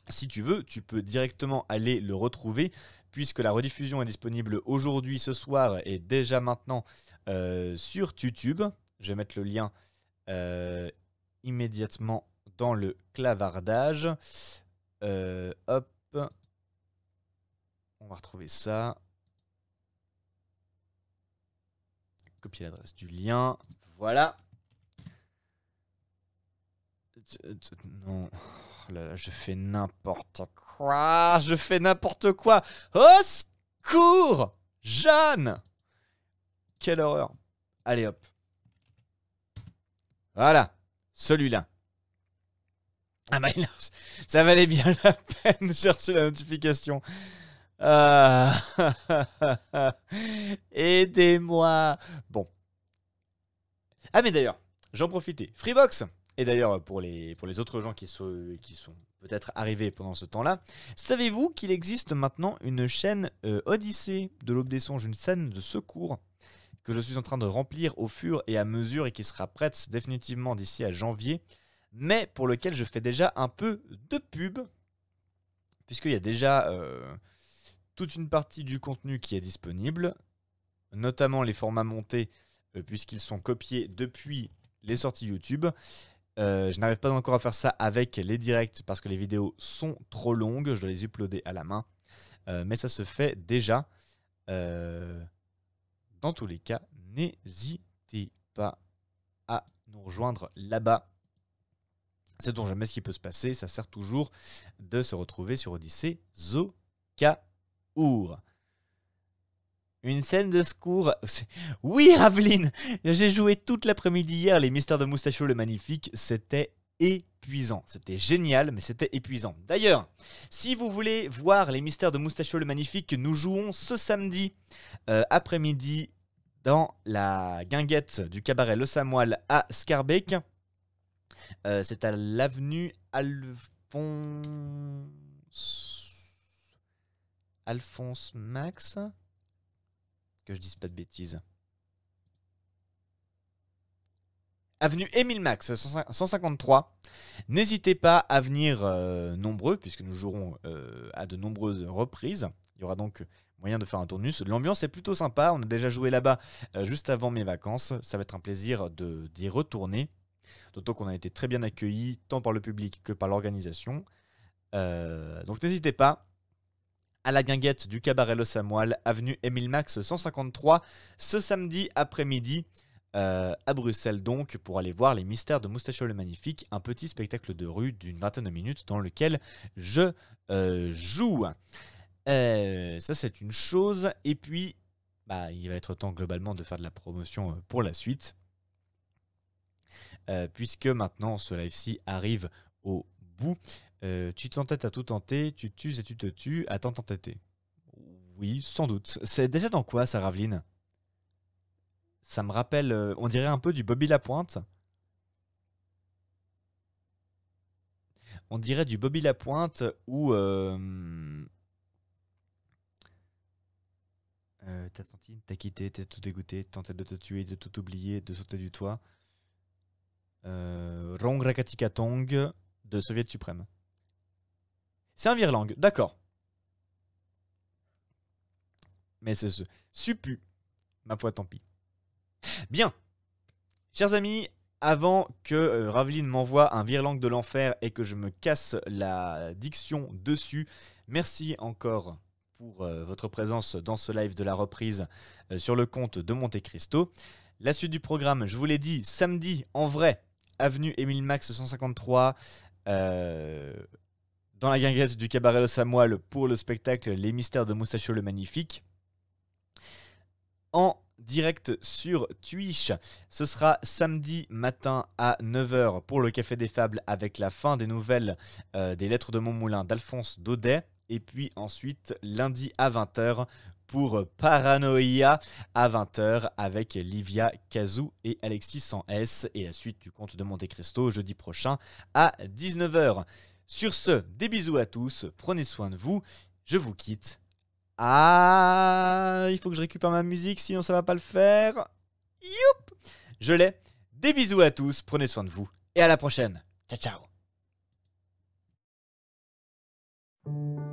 A: si tu veux, tu peux directement aller le retrouver, puisque la rediffusion est disponible aujourd'hui, ce soir et déjà maintenant sur YouTube. Je vais mettre le lien immédiatement dans le clavardage. hop, on va retrouver ça. Copier l'adresse du lien. Voilà. Non. Oh je fais n'importe quoi. Je fais n'importe quoi. Au secours Jeanne Quelle horreur. Allez hop. Voilà. Celui-là. Ah bah, ça valait bien la peine. de chercher la notification. Euh, aidez-moi. Bon. Ah mais d'ailleurs, j'en profitais. Freebox. Et d'ailleurs, pour les, pour les autres gens qui sont, qui sont peut-être arrivés pendant ce temps-là, savez-vous qu'il existe maintenant une chaîne euh, Odyssée de l'aube des songes, une scène de secours que je suis en train de remplir au fur et à mesure et qui sera prête définitivement d'ici à janvier, mais pour lequel je fais déjà un peu de pub, puisqu'il y a déjà euh, toute une partie du contenu qui est disponible, notamment les formats montés, euh, puisqu'ils sont copiés depuis les sorties YouTube. Euh, je n'arrive pas encore à faire ça avec les directs parce que les vidéos sont trop longues, je dois les uploader à la main. Euh, mais ça se fait déjà. dans tous les cas, n'hésitez pas à nous rejoindre là-bas. C'est donc jamais ce qui peut se passer, ça sert toujours de se retrouver sur Odyssée Zoka. Une scène de secours. Oui, Raveline J'ai joué toute l'après-midi hier les Mystères de Moustachio le Magnifique. C'était épuisant. C'était génial, mais c'était épuisant. D'ailleurs, si vous voulez voir les Mystères de Moustachio le Magnifique, nous jouons ce samedi euh, après-midi dans la guinguette du cabaret Le Samoil à Scarbeck. Euh, c'est à l'avenue Alphonse. Alphonse Max. Que je dise pas de bêtises. Avenue Émile Max 153. N'hésitez pas à venir euh, nombreux, puisque nous jouerons euh, à de nombreuses reprises. Il y aura donc moyen de faire un tournus. L'ambiance est plutôt sympa. On a déjà joué là-bas euh, juste avant mes vacances. Ça va être un plaisir d'y retourner. D'autant qu'on a été très bien accueillis, tant par le public que par l'organisation. donc n'hésitez pas à la guinguette du Cabaret Le avenue Émile Max 153, ce samedi après-midi. Euh, à Bruxelles donc pour aller voir les mystères de Moustachio le Magnifique, un petit spectacle de rue d'une vingtaine de minutes dans lequel je euh, joue. Euh, ça c'est une chose, et puis bah, il va être temps globalement de faire de la promotion pour la suite, puisque maintenant ce live-ci arrive au bout. Euh, tu t'entêtes à tout tenter, tu tues et tu te tues à tant t'entêter. Oui, sans doute. C'est déjà dans quoi, ça, Raveline Ça me rappelle, euh, on dirait un peu du Bobby Lapointe. On dirait du Bobby Lapointe ou... Euh, euh... t'as t'as quitté, t'es tout dégoûté, tenté de te tuer, de tout oublier, de sauter du toit. Euh, Rong Tong de Soviet suprême. C'est un virlangue, d'accord. Mais c'est ce pu Ma foi, tant pis. Bien. Chers amis, avant que Ravlin euh, Raveline m'envoie un virlangue de l'enfer et que je me casse la diction dessus, merci encore pour euh, votre présence dans ce live de la reprise euh, sur le compte de Monte Cristo. La suite du programme, je vous l'ai dit, samedi en vrai, avenue Émile Max 153. Dans la guinguette du cabaret de Samoile pour le spectacle Les mystères de Moustachio le Magnifique. En direct sur Twitch. Ce sera samedi matin à 9h pour le Café des Fables avec la fin des nouvelles euh, des Lettres de Montmoulin d'Alphonse Daudet. Et puis ensuite lundi à 20h pour Paranoia à 20h avec Livia Kazou et Alexis en S. Et la suite du Conte de Monte Cristo jeudi prochain à 19h. Sur ce, des bisous à tous, prenez soin de vous, je vous quitte. Ah, il faut que je récupère ma musique, sinon ça va pas le faire. Youp Je l'ai. Des bisous à tous, prenez soin de vous et à la prochaine. Ciao ciao.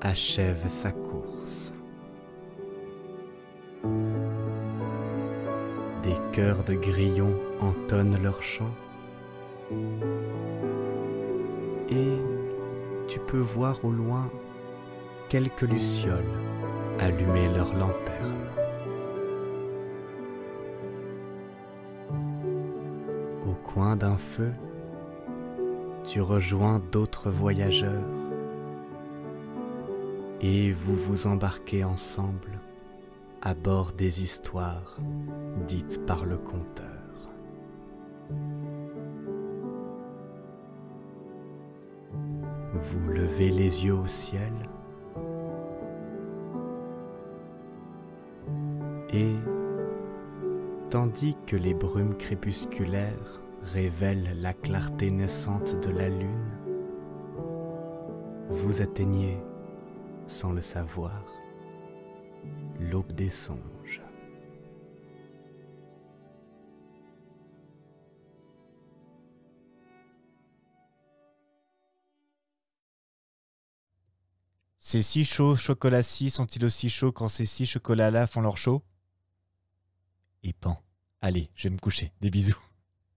A: achève sa course. Des chœurs de grillons entonnent leur chant et tu peux voir au loin quelques lucioles allumer leurs lanternes. Au coin d'un feu, tu rejoins d'autres voyageurs et vous vous embarquez ensemble à bord des histoires dites par le conteur. Vous levez les yeux au ciel et, tandis que les brumes crépusculaires révèle la clarté naissante de la lune, vous atteignez, sans le savoir, l'aube des songes. Ces six chauds chocolats-ci sont-ils aussi chauds quand ces six chocolats-là font leur chaud Et pan. Allez, je vais me coucher. Des bisous.